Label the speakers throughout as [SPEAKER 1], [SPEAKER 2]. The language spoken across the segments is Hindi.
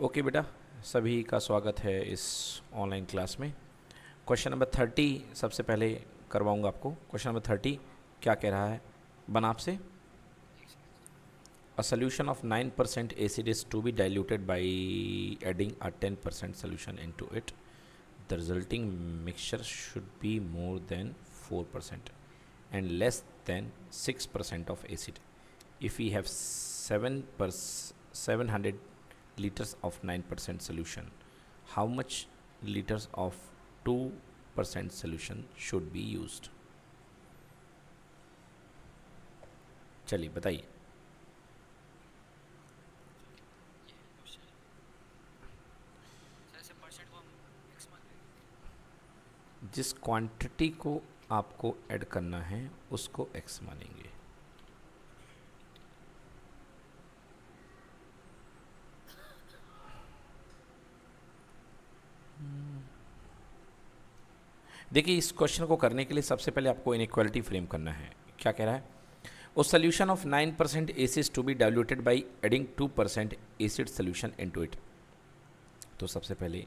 [SPEAKER 1] ओके okay बेटा सभी का स्वागत है इस ऑनलाइन क्लास में क्वेश्चन नंबर थर्टी सबसे पहले करवाऊंगा आपको क्वेश्चन नंबर थर्टी क्या कह रहा है बना आपसे a solution of nine percent acid is to be diluted by adding a ten percent solution into it the resulting mixture should be more than four percent and less than six percent of acid if you have seven पर seven hundred liters of 9% solution how much liters of 2% solution should be used चलिए बताइए जिस क्वांटिटी को आपको ऐड करना है उसको एक्स मानेंगे देखिए इस क्वेश्चन को करने के लिए सबसे पहले आपको इनक्वालिटी फ्रेम करना है क्या कह रहा है वो solution of nine percent acid to be diluted by adding two percent acid solution into it तो सबसे पहले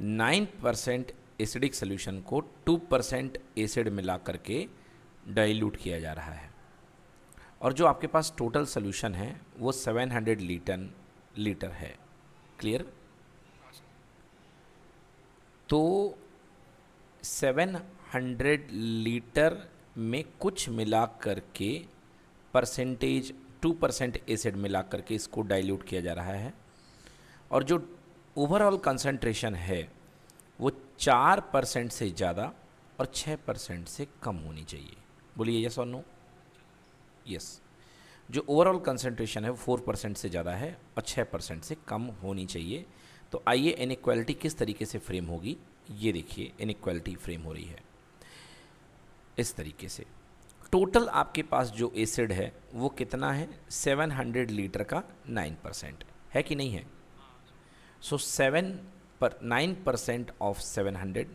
[SPEAKER 1] नाइन परसेंट एसिडिक सोल्यूशन को टू परसेंट एसिड मिला करके डाइल्यूट किया जा रहा है और जो आपके पास टोटल सोल्यूशन है वो सेवन हंड्रेड लीटर लीटर है क्लियर तो 700 लीटर में कुछ मिला करके परसेंटेज टू परसेंट एसिड मिला करके इसको डाइल्यूट किया जा रहा है और जो ओवरऑल कंसनट्रेशन है वो चार परसेंट से ज़्यादा और छः परसेंट से कम होनी चाहिए बोलिए यस और नो यस जो ओवरऑल कंसंट्रेशन है वो फोर परसेंट से ज़्यादा है और छः परसेंट से कम होनी चाहिए तो आइए इनक्वालिटी किस तरीके से फ्रेम होगी ये देखिए इनक्वालिटी फ्रेम हो रही है इस तरीके से टोटल आपके पास जो एसिड है वो कितना है 700 लीटर का 9 परसेंट है कि नहीं है सो सेवन पर nine percent of seven hundred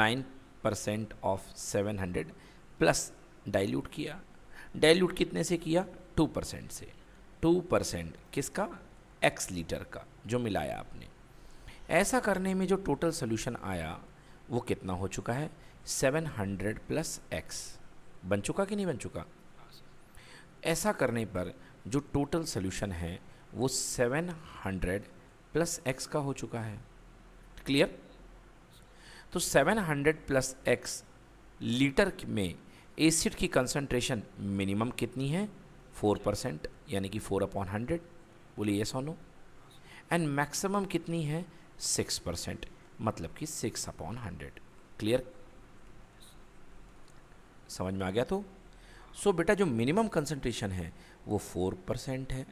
[SPEAKER 1] nine percent of seven hundred plus dilute किया डाइल्यूट कितने से किया टू परसेंट से टू परसेंट किसका एक्स लीटर का जो मिलाया आपने ऐसा करने में जो टोटल सोल्यूशन आया वो कितना हो चुका है 700 प्लस एक्स बन चुका कि नहीं बन चुका ऐसा करने पर जो टोटल सोल्यूशन है वो 700 प्लस एक्स का हो चुका है क्लियर तो 700 प्लस एक्स लीटर में एसिड की कंसंट्रेशन मिनिमम कितनी है 4 परसेंट यानी कि 4 अपॉन हंड्रेड बोलिए ये सोनो एंड मैक्सिमम कितनी है सिक्स परसेंट मतलब कि सिक्स अपॉन हंड्रेड क्लियर समझ में आ गया तो सो so, बेटा जो मिनिमम कंसंट्रेशन है वो फोर परसेंट है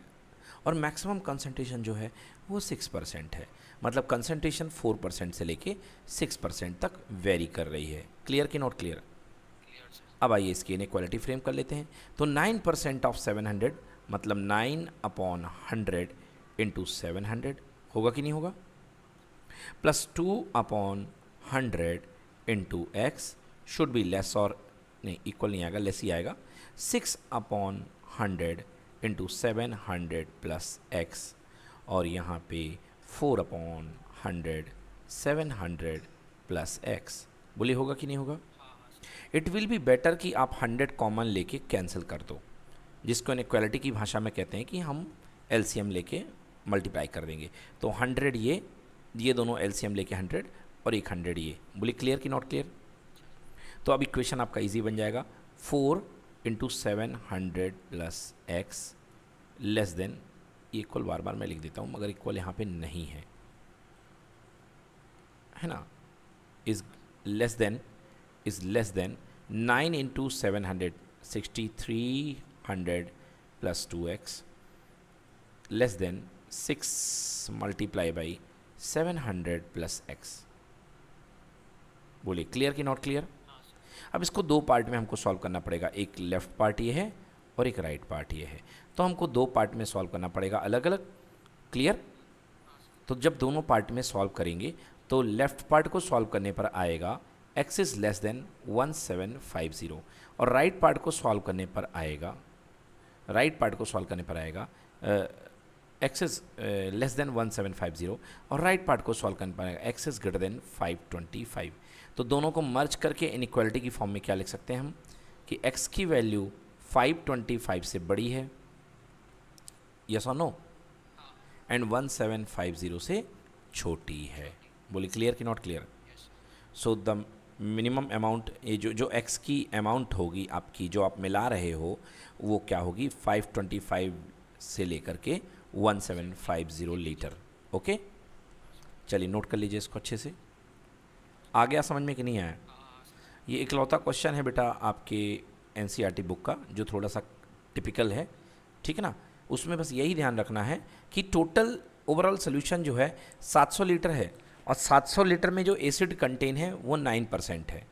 [SPEAKER 1] और मैक्सिमम कंसंट्रेशन जो है वो सिक्स परसेंट है मतलब कंसंट्रेशन फोर परसेंट से लेके सिक्स परसेंट तक वेरी कर रही है क्लियर कि नॉट क्लियर अब आइए इसकी इन्हें क्वालिटी फ्रेम कर लेते हैं तो nine percent of seven hundred मतलब nine upon hundred into seven hundred होगा कि नहीं होगा plus 2 upon 100 into x should be less और नहीं इक्वल नहीं आएगा लेस ही आएगा six upon hundred into seven hundred plus x और यहाँ पे four upon hundred seven hundred plus x बोले होगा कि नहीं होगा इट विल बी बेटर कि आप हंड्रेड कॉमन लेके कैंसिल कर दो जिसको इनक्वालिटी की भाषा में कहते हैं कि हम एलसीएम लेके मल्टीप्लाई कर देंगे तो हंड्रेड ये ये दोनों एलसीएम लेके हंड्रेड और एक हंड्रेड ये बोले क्लियर कि नॉट क्लियर तो अब इक्वेशन आपका इजी बन जाएगा four into seven hundred plus x less than equal बार बार मैं लिख देता हूँ मगर इक्वल यहाँ पे नहीं है है ना is less than is less than nine into seven hundred sixty three hundred plus two x less than six multiply by seven hundred plus x बोलिए क्लियर कि नॉट क्लियर अब इसको दो पार्ट में हमको सॉल्व करना पड़ेगा एक लेफ़्ट पार्ट ये है और एक राइट पार्ट ये है तो हमको दो पार्ट में सॉल्व करना पड़ेगा अलग अलग क्लियर तो जब दोनों पार्ट में सॉल्व करेंगे तो लेफ़्ट पार्ट को सॉल्व करने पर आएगा x is less than one seven five zero और राइट right पार्ट को सॉल्व करने पर आएगा राइट right पार्ट को सॉल्व करने पर आएगा इज लेस देन 1750 और राइट पार्ट को सॉल्व करना पड़ेगा इज ग्रेटर देन 525 तो दोनों को मर्ज करके इनक्वालिटी की फॉर्म में क्या लिख सकते हैं हम कि एक्स की वैल्यू 525 से बड़ी है यस और नो एंड 1750 से छोटी है बोली क्लियर कि not clear so the minimum amount ये जो जो एक्स की अमाउंट होगी आपकी जो आप मिला रहे हो वो क्या होगी 525 से लेकर के 1750 लीटर ओके चलिए नोट कर लीजिए इसको अच्छे से आ गया समझ में कि नहीं आया ये इकलौता क्वेश्चन है बेटा आपके एन बुक e का जो थोड़ा सा टिपिकल है ठीक है ना उसमें बस यही ध्यान रखना है कि टोटल ओवरऑल सोल्यूशन जो है 700 लीटर है और 700 लीटर में जो एसिड कंटेन है वो 9 परसेंट है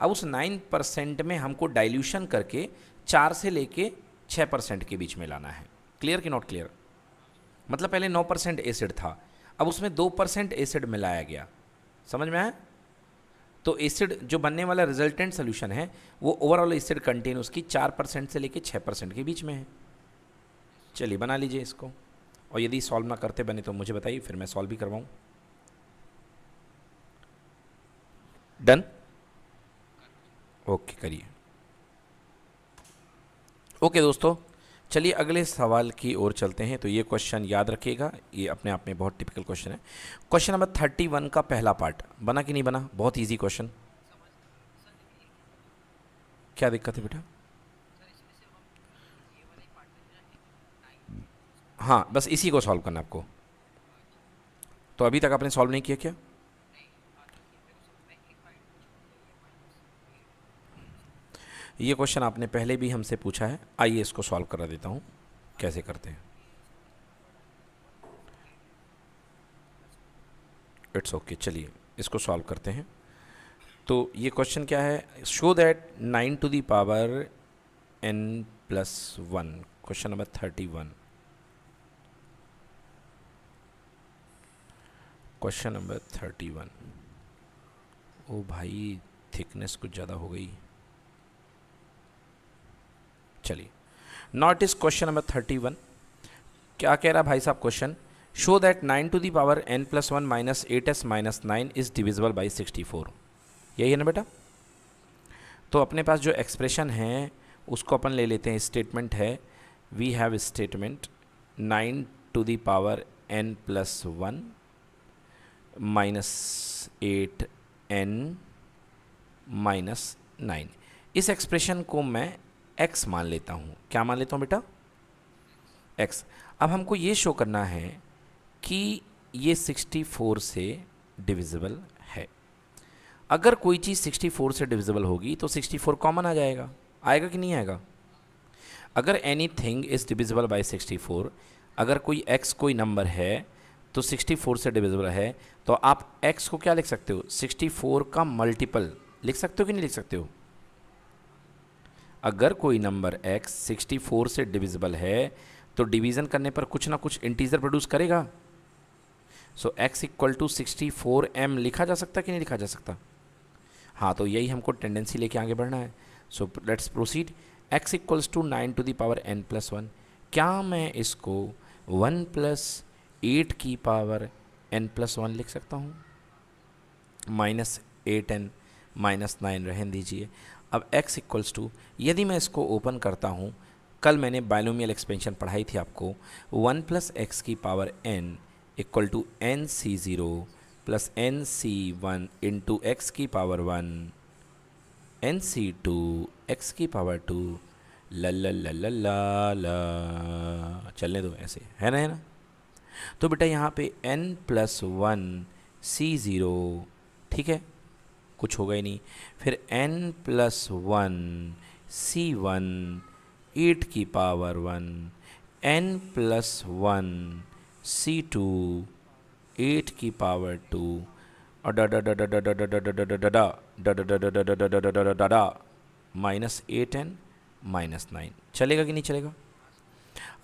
[SPEAKER 1] अब उस 9 परसेंट में हमको डाइल्यूशन करके चार से लेके 6 परसेंट के बीच में लाना है क्लियर कि नॉट क्लियर मतलब पहले नौ परसेंट एसिड था अब उसमें दो परसेंट एसिड मिलाया गया समझ में आया तो एसिड जो बनने वाला रिजल्टेंट सोल्यूशन है वो ओवरऑल एसिड कंटेन उसकी चार परसेंट से लेकर छः परसेंट के बीच में है चलिए बना लीजिए इसको और यदि सॉल्व ना करते बने तो मुझे बताइए फिर मैं सॉल्व भी करवाऊँ डन ओके करिए ओके दोस्तों चलिए अगले सवाल की ओर चलते हैं तो ये क्वेश्चन याद रखिएगा ये अपने आप में बहुत टिपिकल क्वेश्चन है क्वेश्चन नंबर थर्टी वन का पहला पार्ट बना कि नहीं बना बहुत ईजी क्वेश्चन क्या दिक्कत है बेटा हाँ बस इसी को सॉल्व करना आपको तो अभी तक आपने सॉल्व नहीं किया क्या ये क्वेश्चन आपने पहले भी हमसे पूछा है आइए इसको सॉल्व करा देता हूँ कैसे करते हैं इट्स ओके चलिए इसको सॉल्व करते हैं तो ये क्वेश्चन क्या है show that nine to the power n plus one question number thirty one question number thirty one ओ भाई थिकनेस कुछ ज़्यादा हो गई चलिए not is question number thirty one क्या कह रहा भाई साहब question show that nine to the power n plus one minus eight s minus nine is divisible by sixty four यही है ना बेटा तो अपने पास जो एक्सप्रेशन है उसको अपन ले लेते हैं स्टेटमेंट है we have statement nine to the power n plus one minus eight n minus nine इस एक्सप्रेशन को मैं एक्स मान लेता हूँ क्या मान लेता हूँ बेटा एक्स अब हमको ये शो करना है कि ये 64 से डिविजिबल है अगर कोई चीज़ 64 से डिविजिबल होगी तो 64 कॉमन आ जाएगा आएगा कि नहीं आएगा अगर anything is divisible by 64 अगर कोई x कोई नंबर है तो 64 से डिविजिबल है तो आप x को क्या लिख सकते हो 64 का मल्टीपल लिख सकते हो कि नहीं लिख सकते हो अगर कोई नंबर x 64 से डिविजिबल है तो डिवीज़न करने पर कुछ ना कुछ इंटीजर प्रोड्यूस करेगा so so, x equal to sixty four m लिखा जा सकता कि नहीं लिखा जा सकता हाँ तो यही हमको टेंडेंसी लेके आगे बढ़ना है so let's proceed x equals to nine to the power n plus one क्या मैं इसको वन प्लस एट की पावर एन प्लस वन लिख सकता हूँ minus eight n minus nine रहन दीजिए अब x इक्वल्स टू यदि मैं इसको ओपन करता हूँ कल मैंने बायनोमियल एक्सपेंशन पढ़ाई थी आपको वन प्लस एक्स की power n equal to n c zero plus n c one into x की power one n c two x की पावर टू लल्ला ला ला चलने दो ऐसे है ना है ना तो बेटा यहाँ पे n plus one c zero ठीक है कुछ होगा ही नहीं फिर n plus one c one eight की power one n plus one c two eight की पावर टू डा minus eight n minus nine चलेगा कि नहीं चलेगा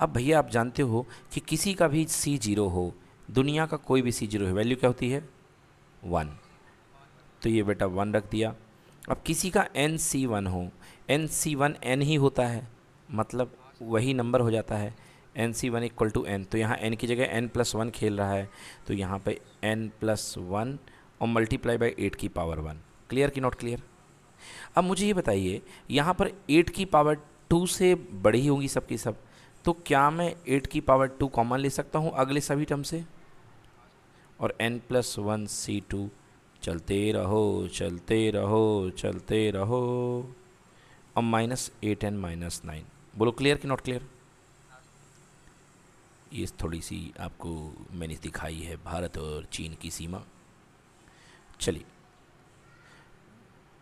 [SPEAKER 1] अब भैया आप जानते हो कि किसी का भी सी जीरो हो दुनिया का कोई भी सी जीरो है वैल्यू क्या होती है वन तो ये बेटा वन रख दिया अब किसी का एन सी वन हो एन सी वन एन ही होता है मतलब वही नंबर हो जाता है n c one equal to n तो यहाँ एन की जगह एन प्लस वन खेल रहा है तो यहाँ पे एन प्लस वन और मल्टीप्लाई बाई एट की पावर वन क्लियर की नॉट क्लियर अब मुझे ये बताइए यहाँ पर एट की पावर टू से बड़ी होगी सबकी सब तो क्या मैं एट की पावर टू कॉमन ले सकता हूँ अगले सभी टर्म से और n plus one c two चलते रहो चलते रहो चलते रहो अब minus eight and minus nine बोलो क्लियर कि नॉट क्लियर ये थोड़ी सी आपको मैंने दिखाई है भारत और चीन की सीमा चलिए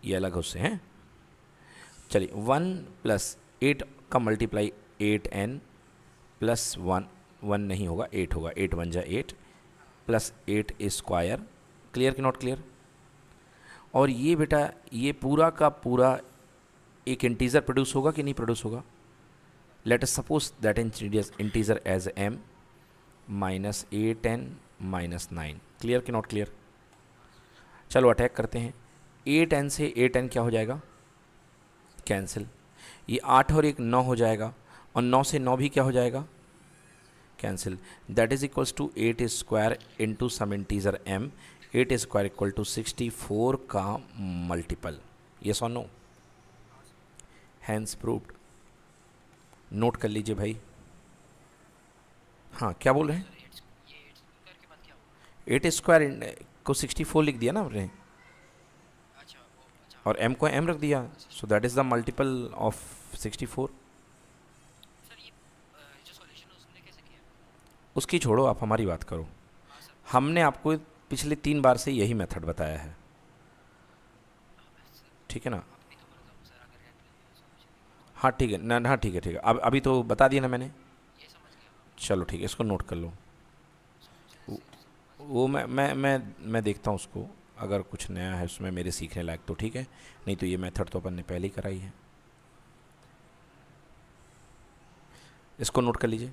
[SPEAKER 1] ये अलग उससे हैं चलिए वन प्लस एट का multiply eight n plus one one नहीं होगा एट होगा एट वन जा eight plus eight square clear कि नॉट क्लियर और ये बेटा ये पूरा का पूरा एक इंटीज़र प्रोड्यूस होगा कि नहीं प्रोड्यूस होगा लेट अस सपोज दैट इंटीरियस integer as m minus a ten minus nine clear कि नॉट क्लियर चलो अटैक करते हैं ए टेन से ए टेन क्या हो जाएगा कैंसिल ये आठ और एक नौ हो जाएगा और नौ से नौ भी क्या हो जाएगा cancel that is equals to eight square into some integer m eight square equal to sixty four का मल्टीपल ये so no hence proved note कर लीजिए भाई हाँ क्या बोल रहे हैं एट स्क्वायर को सिक्सटी फोर लिख दिया ना हमने और एम को एम रख दिया so that is the multiple of sixty four उसकी छोड़ो आप हमारी बात करो हाँ, हमने आपको पिछले तीन बार से यही मेथड बताया है ठीक है ना हाँ ठीक है ना हाँ ठीक है ठीक है अब अभी तो बता दिया ना मैंने चलो ठीक है इसको नोट कर लो वो, मैं मैं मैं मैं देखता हूँ उसको अगर कुछ नया है उसमें मेरे सीखने लायक तो ठीक है नहीं तो ये मेथड तो अपन ने पहले ही कराई है इसको नोट कर लीजिए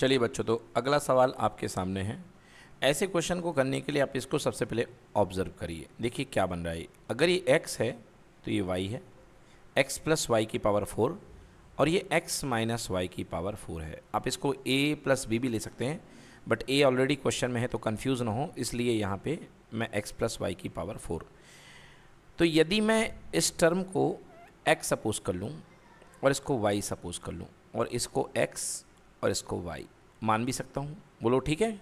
[SPEAKER 1] चलिए बच्चों तो अगला सवाल आपके सामने है ऐसे क्वेश्चन को करने के लिए आप इसको सबसे पहले ऑब्ज़र्व करिए देखिए क्या बन रहा है अगर ये एक्स है तो ये वाई है एक्स प्लस वाई की पावर फोर और ये एक्स माइनस वाई की पावर फोर है आप इसको ए प्लस बी भी ले सकते हैं बट ए ऑलरेडी क्वेश्चन में है तो कन्फ्यूज़ ना हो इसलिए यहाँ पे मैं एक्स प्लस वाई की पावर फोर तो यदि मैं इस टर्म को एक्स सपोज कर लूँ और इसको वाई सपोज कर लूँ और इसको एक्स और इसको वाई मान भी सकता हूँ बोलो ठीक है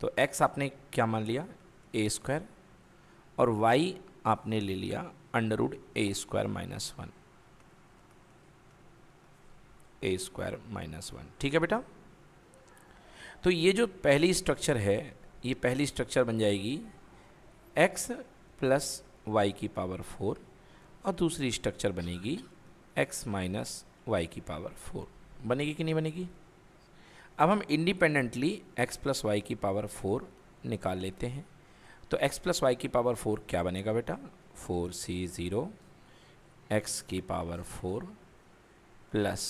[SPEAKER 1] तो एक्स आपने क्या मान लिया ए स्क्वायर और वाई आपने ले लिया under a square minus one a square minus one ठीक है बेटा तो ये जो पहली स्ट्रक्चर है ये पहली स्ट्रक्चर बन जाएगी एक्स प्लस वाई की पावर फोर और दूसरी स्ट्रक्चर बनेगी एक्स माइनस वाई की पावर फोर बनेगी कि नहीं बनेगी अब हम इंडिपेंडेंटली x प्लस वाई की पावर फोर निकाल लेते हैं तो x प्लस वाई की पावर फोर क्या बनेगा बेटा फोर सी ज़ीरो एक्स की पावर फोर प्लस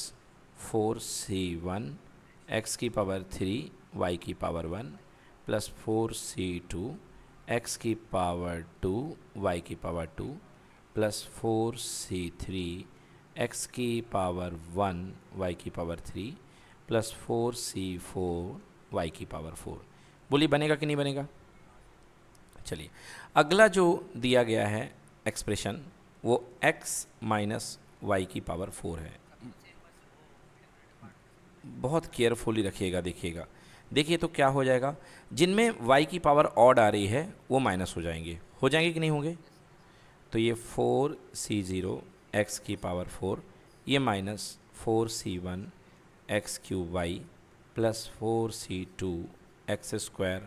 [SPEAKER 1] फोर सी वन एक्स की पावर थ्री वाई की पावर वन प्लस फोर सी टू एक्स की पावर टू वाई की power two plus four c three x की पावर वन वाई की power three plus four c four y की पावर फोर बोलिए बनेगा कि नहीं बनेगा चलिए अगला जो दिया गया है एक्सप्रेशन वो x माइनस वाई की पावर फोर है बहुत केयरफुली रखिएगा देखिएगा देखिए तो क्या हो जाएगा जिनमें y की पावर ऑड आ रही है वो माइनस हो जाएंगे हो जाएंगे कि नहीं होंगे तो ये फोर सी ज़ीरो एक्स की पावर फोर ये माइनस फोर सी one x q y plus four सी two x square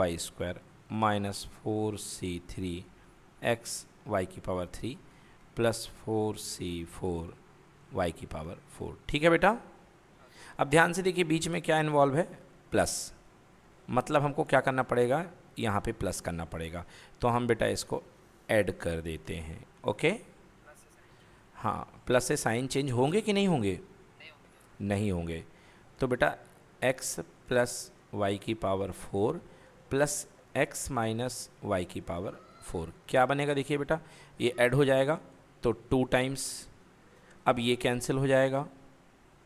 [SPEAKER 1] y square minus four c three x y की power three plus four c four y की पावर फोर ठीक है बेटा अब ध्यान से देखिए बीच में क्या इन्वॉल्व है प्लस मतलब हमको क्या करना पड़ेगा यहाँ पे प्लस करना पड़ेगा तो हम बेटा इसको ऐड कर देते हैं ओके हाँ प्लस से साइन चेंज होंगे कि नहीं होंगे नहीं होंगे तो बेटा एक्स प्लस वाई की power four plus x minus Y की पावर फोर क्या बनेगा देखिए बेटा ये ऐड हो जाएगा तो टू टाइम्स अब ये कैंसिल हो जाएगा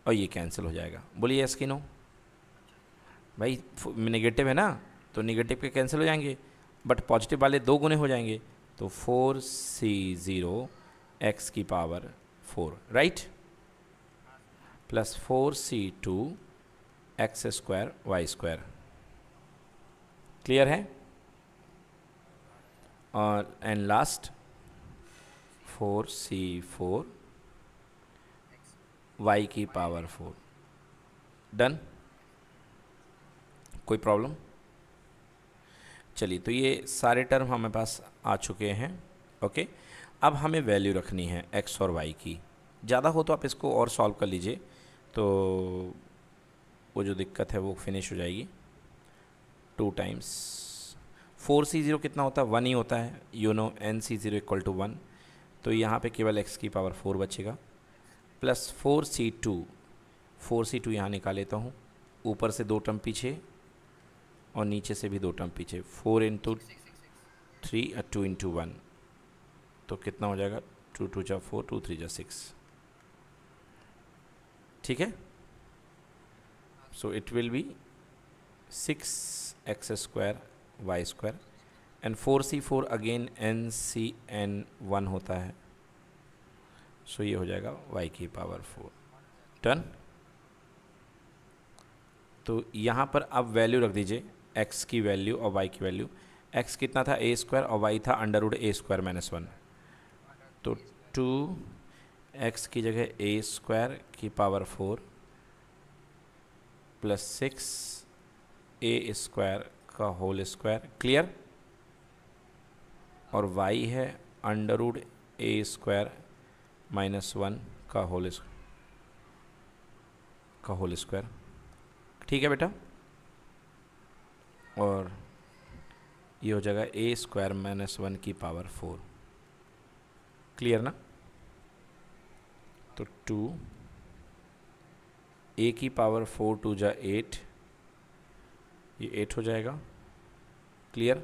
[SPEAKER 1] और ये कैंसिल हो जाएगा बोलिए यस नो भाई निगेटिव है ना तो निगेटिव के कैंसिल हो जाएंगे बट पॉजिटिव वाले दो गुने हो जाएंगे तो फोर सी ज़ीरो एक्स की power four right plus four सी two x square y square clear है और and last four c four y की पावर फोर डन कोई प्रॉब्लम चलिए तो ये सारे टर्म हमारे पास आ चुके हैं ओके अब हमें वैल्यू रखनी है एक्स और वाई की ज़्यादा हो तो आप इसको और सॉल्व कर लीजिए तो वो जो दिक्कत है वो फिनिश हो जाएगी टू टाइम्स फोर सी ज़ीरो कितना होता है वन ही होता है you know n c zero equal to one तो यहाँ पे केवल एक्स की पावर फोर बचेगा प्लस फोर सी टू फोर सी टू यहाँ निकाल लेता हूँ ऊपर से दो टर्म पीछे और नीचे से भी दो टर्म पीछे फोर इंटू थ्री और टू इंटू वन तो कितना हो जाएगा टू टू जा फोर टू थ्री जा सिक्स ठीक है so it will be six x square y square and four c four again n c n one होता है सो so ये हो जाएगा वाई की पावर फोर टन तो यहाँ पर आप वैल्यू रख दीजिए एक्स की वैल्यू और वाई की वैल्यू एक्स कितना था ए स्क्वायर और वाई था under root a square minus one तो टू एक्स की जगह ए स्क्वायर की power four plus six a square का होल स्क्वायर क्लियर और वाई है under root a square minus one का होल का होल स्क्वायर ठीक है बेटा और ये हो जाएगा ए स्क्वायर माइनस वन की पावर फोर क्लियर ना तो टू ए की पावर फोर टू जा एट ये एट हो जाएगा क्लियर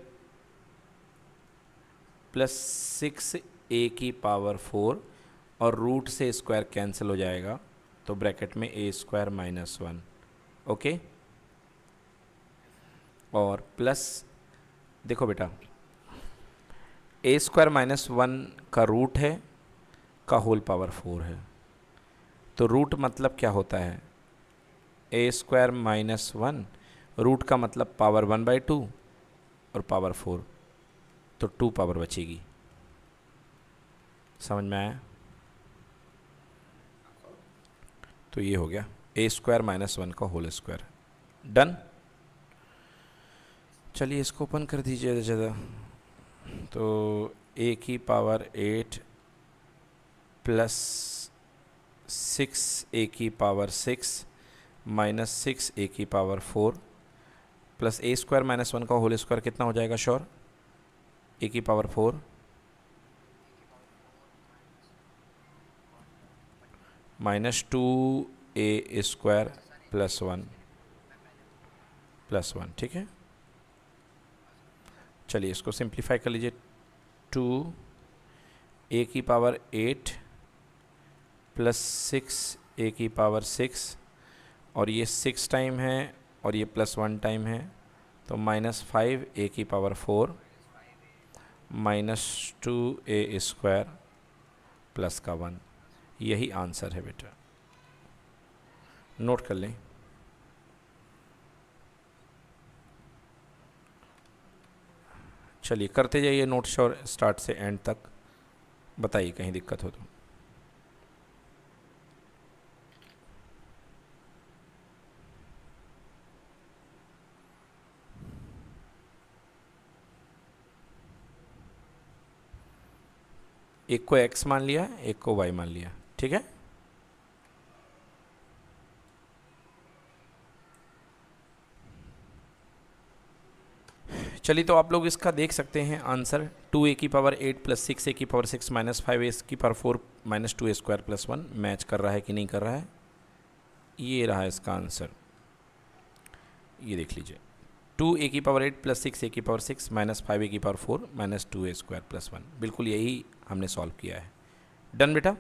[SPEAKER 1] प्लस सिक्स ए की पावर फोर और रूट से स्क्वायर कैंसिल हो जाएगा तो ब्रैकेट में a square minus one okay और प्लस देखो बेटा ए स्क्वायर माइनस वन का रूट है का होल पावर फोर है तो रूट मतलब क्या होता है a square minus one root का मतलब पावर वन बाई टू और पावर फोर तो टू पावर बचेगी समझ में आया तो ये हो गया ए स्क्वायर माइनस वन का होल स्क्वायर डन चलिए इसको ओपन कर दीजिए ज़्यादा तो ए की power eight plus six a की power six minus six a की power four plus a square minus one का होल स्क्वायर कितना हो जाएगा श्योर ए की power four minus two a square plus one plus one ठीक है चलिए इसको सिंप्लीफाई कर लीजिए टू ए की power eight plus six a की पावर सिक्स और ये सिक्स टाइम है और ये प्लस वन टाइम है तो माइनस फाइव ए की power four minus two a square plus का वन यही आंसर है बेटा नोट कर लें चलिए करते जाइए नोट्स और स्टार्ट से एंड तक बताइए कहीं दिक्कत हो तो एक को एक्स मान लिया एक को वाई मान लिया ठीक है चलिए तो आप लोग इसका देख सकते हैं आंसर टू ए की power eight plus six a की power six minus five a की power four minus two a square plus one match कर रहा है कि नहीं कर रहा है ये रहा इसका आंसर ये देख लीजिए टू ए की power eight plus six a की power six minus five a की power four minus two a square plus one बिल्कुल यही हमने सॉल्व किया है डन बेटा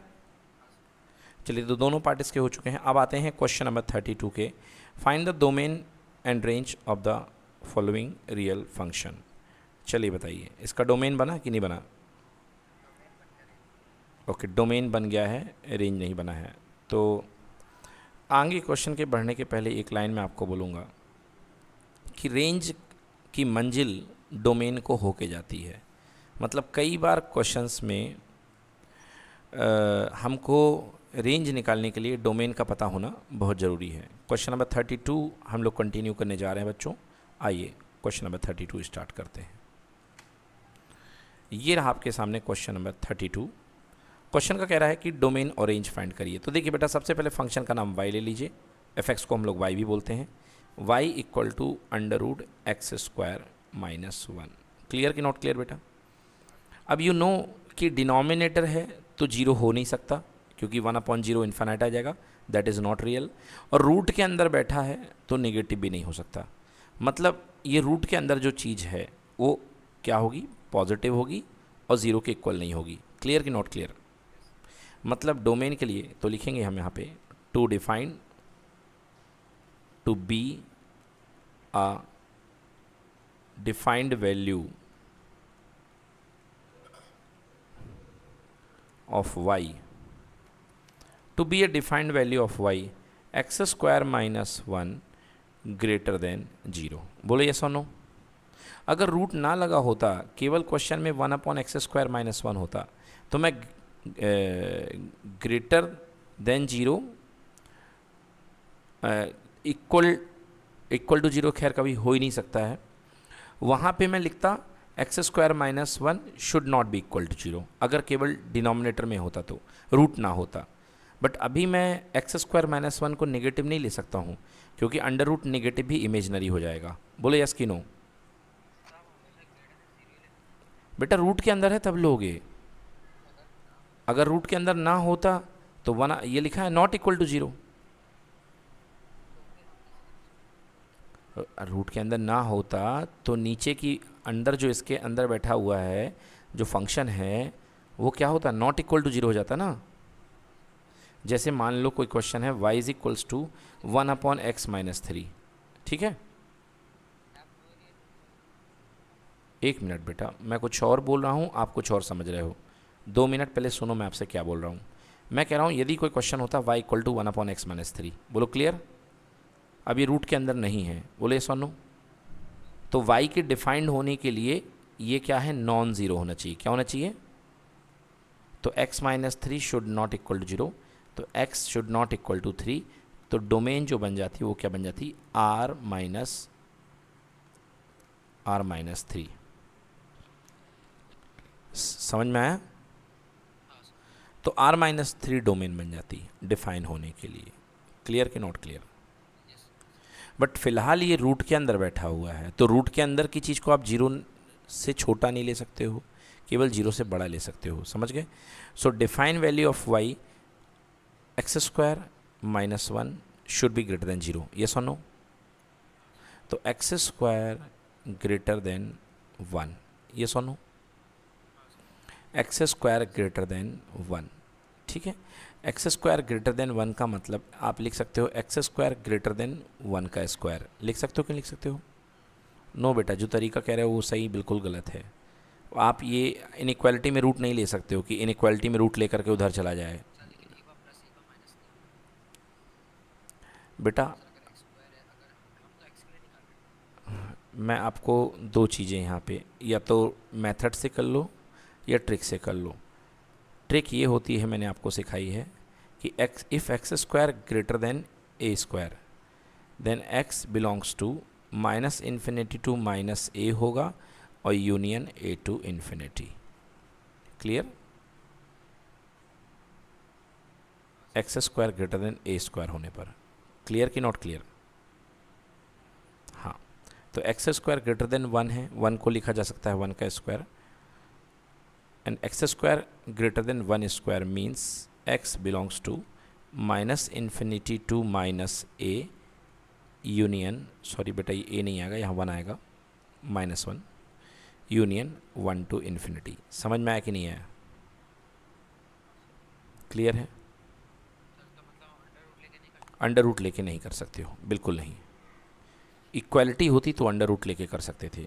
[SPEAKER 1] चलिए तो दोनों पार्ट इसके हो चुके हैं अब आते हैं क्वेश्चन नंबर थर्टी टू के find the domain and range of the following real function चलिए बताइए इसका डोमेन बना कि नहीं बना ओके डोमेन बन गया है रेंज नहीं बना है तो आगे क्वेश्चन के बढ़ने के पहले एक लाइन में आपको बोलूँगा कि रेंज की मंजिल डोमेन को होके जाती है मतलब कई बार क्वेश्चंस में आ, हमको रेंज निकालने के लिए डोमेन का पता होना बहुत ज़रूरी है क्वेश्चन नंबर थर्टी टू हम लोग कंटिन्यू करने जा रहे हैं बच्चों आइए question number thirty two start करते हैं ये रहा आपके सामने question number thirty two question का कह रहा है कि डोमेन और रेंज फाइंड करिए तो देखिए बेटा सबसे पहले फंक्शन का नाम वाई ले लीजिए एफ एक्स को हम लोग वाई भी बोलते हैं y equal to under root x square minus one clear कि नॉट क्लियर बेटा अब यू नो कि डिनोमिनेटर है तो जीरो हो नहीं सकता क्योंकि वन अपॉइंट जीरो इन्फानाइट आ जाएगा दैट इज़ नॉट रियल और रूट के अंदर बैठा है तो निगेटिव भी नहीं हो सकता मतलब ये रूट के अंदर जो चीज़ है वो क्या होगी पॉजिटिव होगी और ज़ीरो के इक्वल नहीं होगी क्लियर कि नॉट क्लियर मतलब डोमेन के लिए तो लिखेंगे हम यहाँ पे to define to be a defined value of y to be a defined value of y x square minus one greater than zero बोले यस और नो अगर रूट ना लगा होता केवल क्वेश्चन में one upon x square minus one होता तो मैं greater than zero equal equal to zero खैर कभी हो ही नहीं सकता है वहाँ पे मैं लिखता x square minus one should not be equal to zero अगर केवल डिनोमिनेटर में होता तो रूट ना होता बट अभी मैं एक्स स्क्वायर माइनस वन को नेगेटिव नहीं ले सकता हूँ क्योंकि अंडर रूट निगेटिव भी इमेजनरी हो जाएगा बोले यस की नो बेटा रूट के अंदर है तब लोगे अगर रूट के अंदर ना होता तो वन ये लिखा है not equal to zero root के अंदर ना होता तो नीचे की अंदर जो इसके अंदर बैठा हुआ है जो फंक्शन है वो क्या होता नॉट इक्वल टू ज़ीरो हो जाता ना जैसे मान लो कोई क्वेश्चन है y is equals to one upon x minus three ठीक है एक मिनट बेटा मैं कुछ और बोल रहा हूँ आप कुछ और समझ रहे हो दो मिनट पहले सुनो मैं आपसे क्या बोल रहा हूँ मैं कह रहा हूँ यदि कोई क्वेश्चन होता y equal to one upon x minus three बोलो क्लियर अब ये रूट के अंदर नहीं है बोले सोनू तो वाई के डिफाइंड होने के लिए ये क्या है नॉन ज़ीरो होना चाहिए क्या होना चाहिए तो x minus three should not equal to zero तो x should not equal to three तो डोमेन जो बन जाती है वो क्या बन जाती r minus R minus three समझ में आया तो आर माइनस थ्री डोमेन बन जाती डिफाइन होने के लिए क्लियर के नॉट क्लियर बट फिलहाल ये रूट के अंदर बैठा हुआ है तो रूट के अंदर की चीज़ को आप जीरो से छोटा नहीं ले सकते हो केवल जीरो से बड़ा ले सकते हो समझ गए so define value of y x square minus one should be greater than zero yes or no तो x square greater than one yes or no x square greater than one ठीक है x square greater than one का मतलब आप लिख सकते हो x square greater than one का स्क्वायर लिख सकते हो क्यों लिख सकते हो नो no बेटा जो तरीका कह रहे हो वो सही बिल्कुल गलत है आप ये इनक्वालिटी में रूट नहीं ले सकते हो कि इनक्वालिटी में रूट लेकर के उधर चला जाए बेटा मैं आपको दो चीज़ें यहाँ पे या तो मेथड से कर लो या ट्रिक से कर लो ट्रिक ये होती है मैंने आपको सिखाई है कि x if x square greater than a square then x belongs to minus infinity to minus a होगा और union a to infinity clear x square greater than a square होने पर क्लियर कि नॉट क्लियर हाँ तो x square greater than one है वन को लिखा जा सकता है वन का square and x square greater than one square means x belongs to minus infinity to minus a union sorry बेटा ये ए नहीं आएगा यहाँ वन आएगा minus one union one to infinity समझ में आया कि नहीं आया क्लियर है अंडर रूट लेके नहीं कर सकते हो बिल्कुल नहीं इक्वालिटी होती तो अंडर रूट लेके कर सकते थे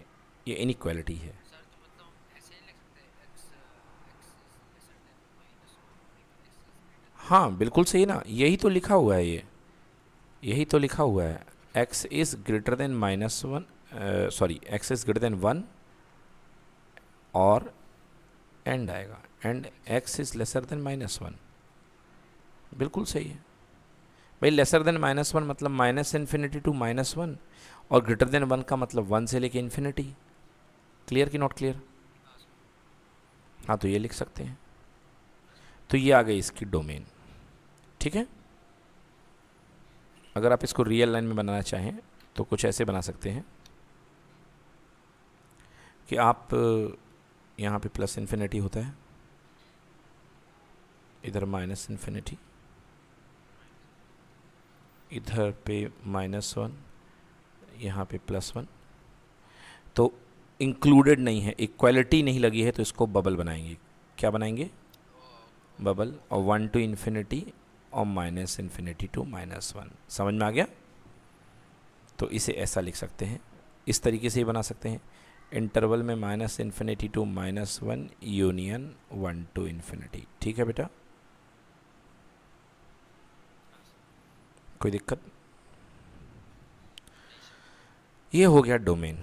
[SPEAKER 1] ये इन इक्वालिटी है हाँ बिल्कुल सही ना यही तो लिखा हुआ है ये यही तो लिखा हुआ है x is greater than minus one sorry x is greater than one और एंड आएगा and x is lesser than minus one बिल्कुल सही है भाई लेसर देन माइनस वन मतलब minus infinity to minus one और ग्रेटर देन वन का मतलब वन से लेके इन्फिनिटी क्लियर की नॉट क्लियर हाँ तो ये लिख सकते हैं तो ये आ गई इसकी डोमेन ठीक है अगर आप इसको रियल लाइन में बनाना चाहें तो कुछ ऐसे बना सकते हैं कि आप यहाँ पे प्लस इन्फिनिटी होता है इधर माइनस इन्फिनिटी इधर पे माइनस वन यहाँ पे प्लस वन तो इंक्लूडेड नहीं है इक्वालिटी नहीं लगी है तो इसको बबल बनाएंगे क्या बनाएंगे बबल और वन टू इन्फिनिटी और minus infinity to minus one समझ में आ गया तो इसे ऐसा लिख सकते हैं इस तरीके से ही बना सकते हैं इंटरवल में minus infinity to minus one union one to infinity ठीक है बेटा कोई दिक्कत ये हो गया डोमेन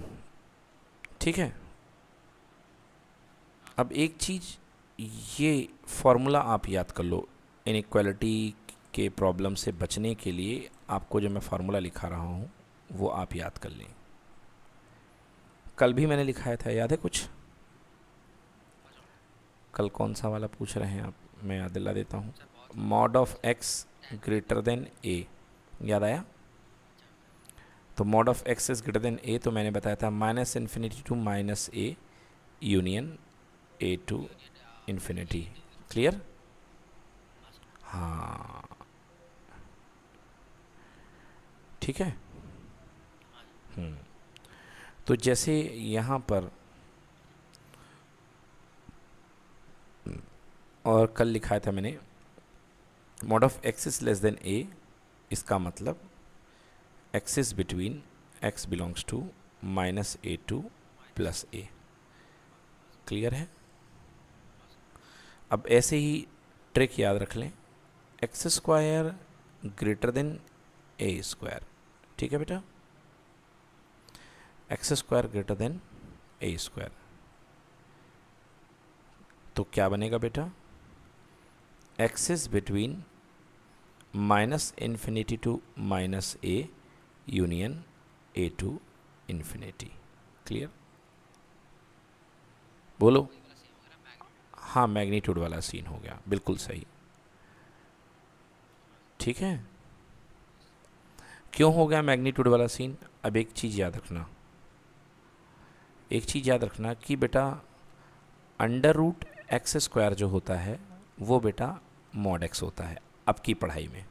[SPEAKER 1] ठीक है अब एक चीज़ ये फार्मूला आप याद कर लो इन के प्रॉब्लम से बचने के लिए आपको जो मैं फार्मूला लिखा रहा हूँ वो आप याद कर लें कल भी मैंने लिखाया था याद है कुछ कल कौन सा वाला पूछ रहे हैं आप मैं याद दिला देता हूँ mod of x greater than a याद आया तो mod of x is greater than a तो मैंने बताया था minus infinity to minus a union a to infinity clear हाँ ठीक है हम्म। तो जैसे यहाँ पर और कल लिखा था मैंने mod of x is less than a इसका मतलब x is between x belongs to minus a to plus a clear है अब ऐसे ही ट्रिक याद रख लें x square greater than a square ठीक है बेटा x square greater than a square तो क्या बनेगा बेटा x is between minus infinity to minus a union a to infinity clear बोलो हाँ मैग्नीट्यूड वाला सीन हो गया बिल्कुल सही ठीक है क्यों हो गया मैग्नीट्यूड वाला सीन अब एक चीज़ याद रखना एक चीज़ याद रखना कि बेटा अंडर रूट एक्स स्क्वायर जो होता है वो बेटा मॉड एक्स होता है अब की पढ़ाई में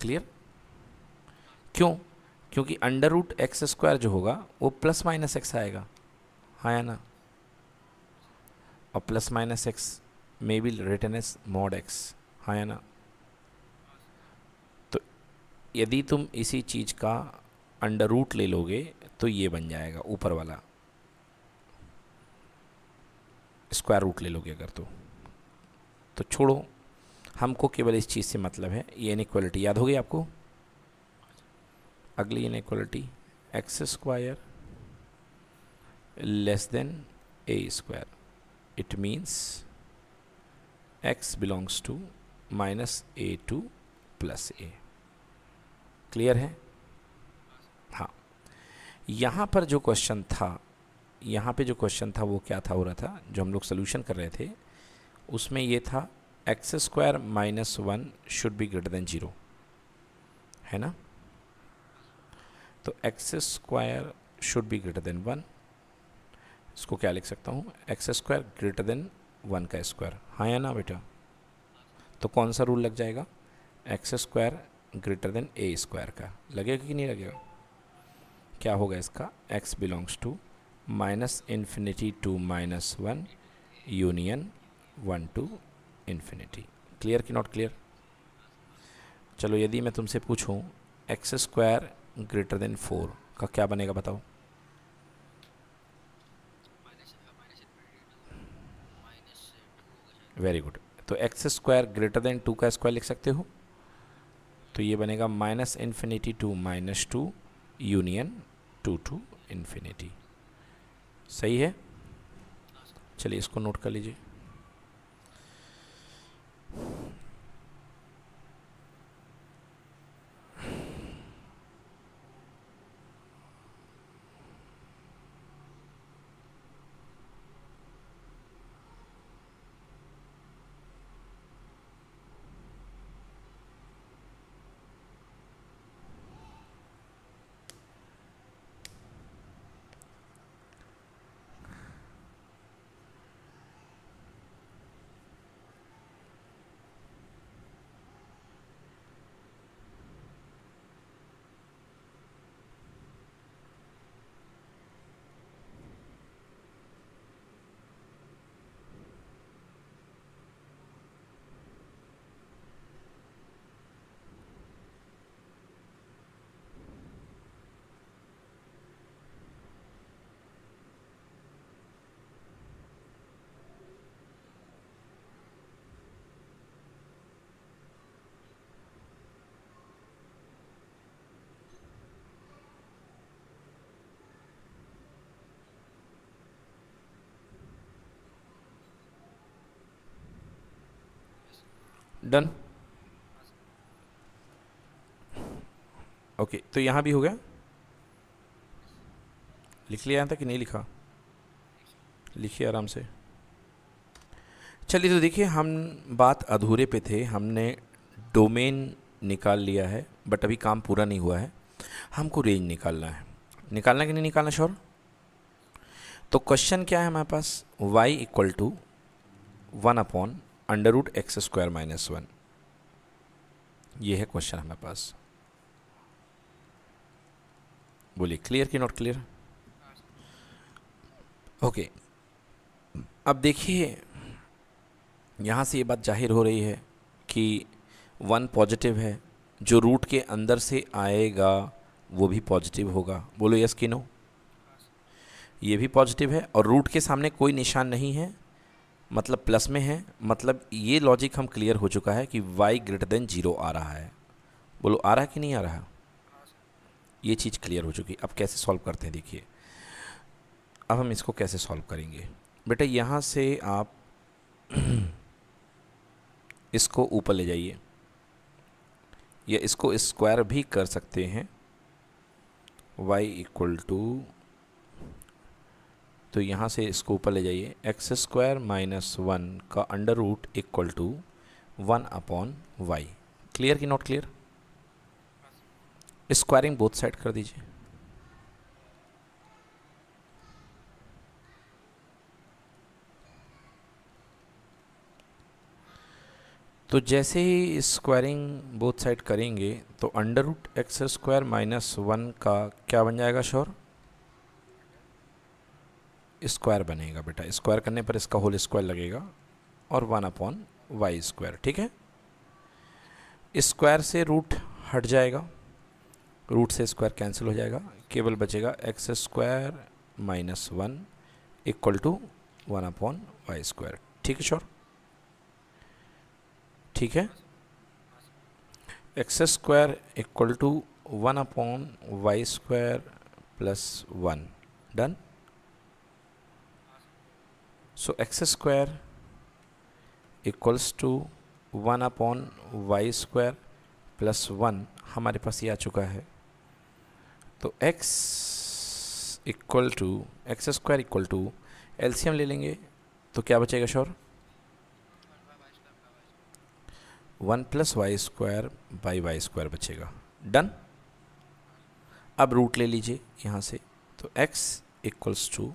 [SPEAKER 1] क्लियर क्यों क्योंकि अंडर रूट एक्स स्क्वायर जो होगा वो प्लस माइनस एक्स आएगा हाँ या ना और plus minus x may be written as mod x हाँ या ना तो यदि तुम इसी चीज़ का अंडर रूट ले लोगे तो ये बन जाएगा ऊपर वाला स्क्वायर रूट ले लोगे अगर तो तो छोड़ो हमको केवल इस चीज़ से मतलब है ये इनक्वालिटी याद हो गई आपको अगली inequality x square less than a square it means x belongs to minus a to plus a clear है हाँ यहाँ पर जो क्वेश्चन था यहाँ पे जो क्वेश्चन था वो क्या था हो रहा था जो हम लोग सोल्यूशन कर रहे थे उसमें ये था x square minus one should be greater than zero है ना तो x square should be greater than one इसको क्या लिख सकता हूँ x square greater than one का स्क्वायर हाँ या ना बेटा तो कौन सा रूल लग जाएगा x square greater than a square का लगेगा कि नहीं लगेगा क्या होगा इसका x belongs to minus infinity to minus one union one to infinity clear कि नॉट क्लियर चलो यदि मैं तुमसे पूछूं x square greater than four का क्या बनेगा बताओ वेरी गुड तो x square greater than two का स्क्वायर लिख सकते हो तो ये बनेगा minus infinity to minus two union to to infinity सही है चलिए इसको नोट कर लीजिए you डन ओके तो यहाँ भी हो गया लिख लिया था कि नहीं लिखा लिखिए आराम से चलिए तो देखिए हम बात अधूरे पे थे हमने डोमेन निकाल लिया है बट अभी काम पूरा नहीं हुआ है हमको रेंज निकालना है निकालना कि नहीं निकालना शोर तो क्वेश्चन क्या है हमारे पास y equal to one upon under root x square minus one ये है क्वेश्चन हमारे पास बोलिए क्लियर कि नॉट क्लियर ओके अब देखिए यहाँ से ये बात जाहिर हो रही है कि वन पॉजिटिव है जो रूट के अंदर से आएगा वो भी पॉजिटिव होगा बोलो यस कि नो ये भी पॉजिटिव है और रूट के सामने कोई निशान नहीं है मतलब प्लस में है मतलब ये लॉजिक हम क्लियर हो चुका है कि y ग्रेटर देन जीरो आ रहा है बोलो आ रहा है कि नहीं आ रहा ये चीज़ क्लियर हो चुकी अब कैसे सॉल्व करते हैं देखिए अब हम इसको कैसे सॉल्व करेंगे बेटा यहाँ से आप इसको ऊपर ले जाइए या इसको स्क्वायर भी कर सकते हैं y इक्वल टू तो यहाँ से इसको ऊपर ले जाइए एक्स स्क्वायर माइनस वन का under root equal to one upon y clear कि not clear squaring both side कर दीजिए तो जैसे ही स्क्वायरिंग बोथ साइड करेंगे तो under root x square minus one का क्या बन जाएगा श्योर स्क्वायर बनेगा बेटा स्क्वायर करने पर इसका होल स्क्वायर लगेगा और वन अपॉन वाई स्क्वायर ठीक है स्क्वायर से रूट हट जाएगा रूट से स्क्वायर कैंसिल हो जाएगा केवल बचेगा x square minus one equal to one upon y square ठीक है श्योर ठीक है x square equal to one upon y square plus one done so x square equals to one upon y square plus one हमारे पास ये आ चुका है तो x equal to x square equal to LCM ले लेंगे तो क्या बचेगा sure one plus y square by y square बचेगा डन अब रूट ले लीजिए यहाँ से तो x equals to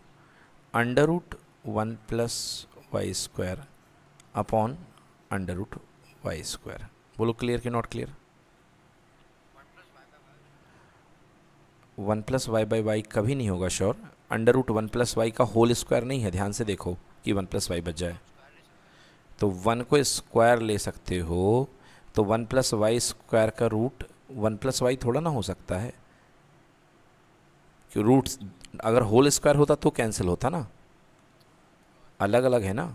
[SPEAKER 1] under root one plus y square upon under root y square बोलो क्लियर कि not clear one plus y by y कभी नहीं होगा sure under root one plus y का होल स्क्वायर नहीं है ध्यान से देखो कि वन प्लस वाई बच जाए तो वन को स्क्वायर ले सकते हो तो वन प्लस वाई स्क्वायर का रूट वन प्लस वाई थोड़ा ना हो सकता है कि रूट अगर होल स्क्वायर होता तो कैंसिल होता ना अलग अलग है ना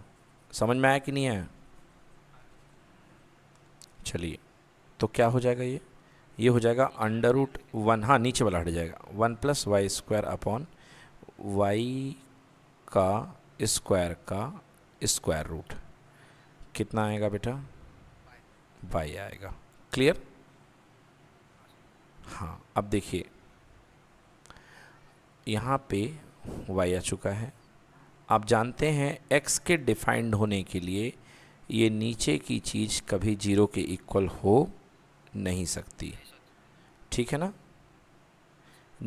[SPEAKER 1] समझ में आया कि नहीं आया चलिए तो क्या हो जाएगा ये ये हो जाएगा अंडर रूट वन हाँ नीचे वाला हट जाएगा one plus y square upon y का स्क्वायर का स्क्वायर रूट कितना आएगा बेटा वाई आएगा क्लियर हाँ अब देखिए यहाँ पे वाई आ चुका है आप जानते हैं एक्स के डिफाइंड होने के लिए ये नीचे की चीज़ कभी ज़ीरो के इक्वल हो नहीं सकती ठीक है ना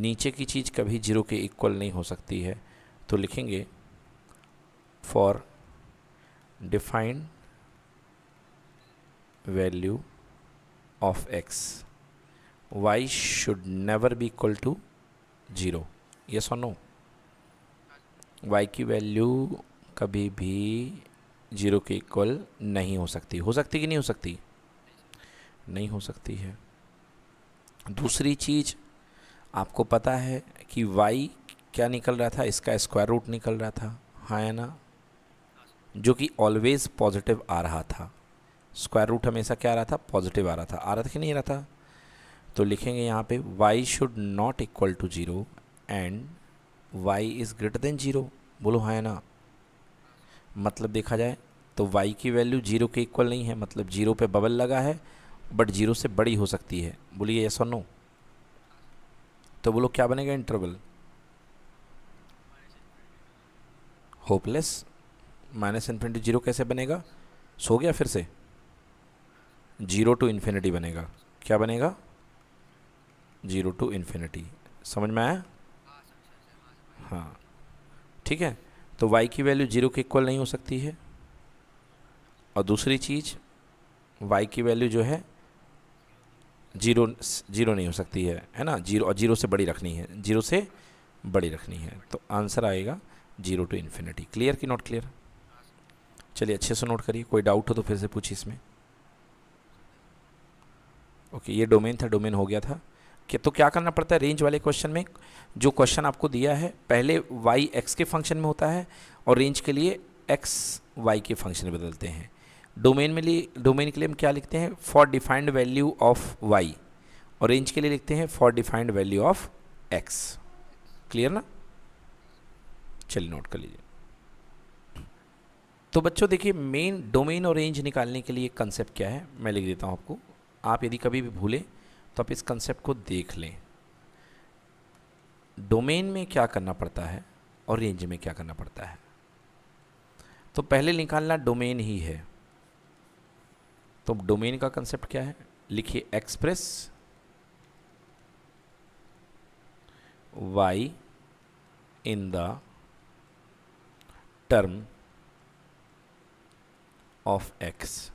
[SPEAKER 1] नीचे की चीज़ कभी ज़ीरो के इक्वल नहीं हो सकती है तो लिखेंगे for defined value of x y should never be equal to zero yes और नो y की वैल्यू कभी भी ज़ीरो के इक्वल नहीं हो सकती हो सकती कि नहीं हो सकती नहीं हो सकती है दूसरी चीज़ आपको पता है कि y क्या निकल रहा था इसका स्क्वायर रूट निकल रहा था हाँ या ना जो कि ऑलवेज़ पॉजिटिव आ रहा था स्क्वायर रूट हमेशा क्या आ रहा था पॉजिटिव आ रहा था आ रहा था कि नहीं आ रहा था तो लिखेंगे यहाँ पे y should not equal to zero and y is greater than zero बोलो हाँ है ना मतलब देखा जाए तो y की वैल्यू जीरो के इक्वल नहीं है मतलब जीरो पे बबल लगा है बट जीरो से बड़ी हो सकती है बोलिए यस और नो तो बोलो क्या बनेगा interval hopeless minus infinity zero कैसे बनेगा सो गया फिर से जीरो टू इन्फिनिटी बनेगा क्या बनेगा जीरो टू इन्फिनिटी समझ में आया हाँ ठीक है तो y की वैल्यू जीरो के इक्वल नहीं हो सकती है और दूसरी चीज़ y की वैल्यू जो है जीरो जीरो नहीं हो सकती है है ना जीरो और जीरो से बड़ी रखनी है जीरो से बड़ी रखनी है तो आंसर आएगा जीरो टू इन्फिनिटी क्लियर कि नॉट क्लियर चलिए अच्छे से नोट करिए कोई डाउट हो तो फिर से पूछिए इसमें ओके ये डोमेन था डोमेन हो गया था कि तो क्या करना पड़ता है रेंज वाले क्वेश्चन में जो क्वेश्चन आपको दिया है पहले वाई एक्स के फंक्शन में होता है और रेंज के लिए एक्स वाई के फंक्शन में बदलते हैं डोमेन में लिए डोमेन के लिए हम क्या लिखते हैं for defined value of y और रेंज के लिए लिखते हैं for defined value of x clear ना चलिए नोट कर लीजिए तो बच्चों देखिए मेन डोमेन और रेंज निकालने के लिए कंसेप्ट क्या है मैं लिख देता हूँ आपको आप यदि कभी भी भूलें तो आप इस कंसेप्ट को देख लें डोमेन में क्या करना पड़ता है और रेंज में क्या करना पड़ता है तो पहले निकालना डोमेन ही है तो डोमेन का कंसेप्ट क्या है लिखिए express y in the term of x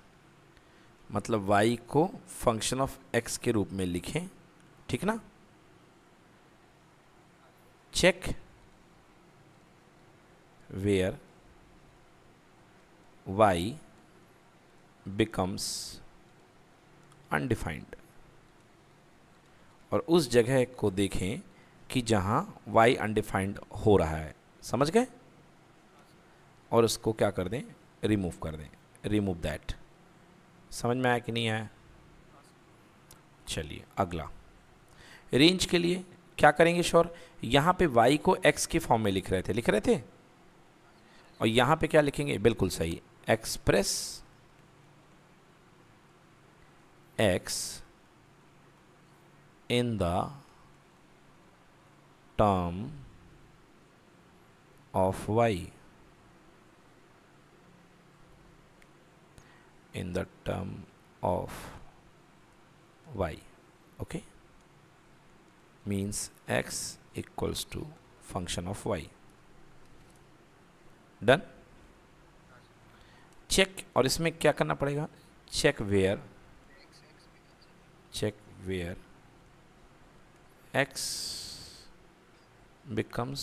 [SPEAKER 1] मतलब y को फंक्शन ऑफ x के रूप में लिखें ठीक ना check where y becomes undefined और उस जगह को देखें कि जहां y अनडिफाइंड हो रहा है समझ गए और उसको क्या कर दें रिमूव कर दें रिमूव दैट समझ में आया कि नहीं आया चलिए अगला रेंज के लिए क्या करेंगे शोर यहाँ पे y को x के फॉर्म में लिख रहे थे लिख रहे थे और यहाँ पे क्या लिखेंगे बिल्कुल सही express x in the term of y in the term of y okay means x equals to function of y done check और इसमें क्या करना पड़ेगा check where, check where x becomes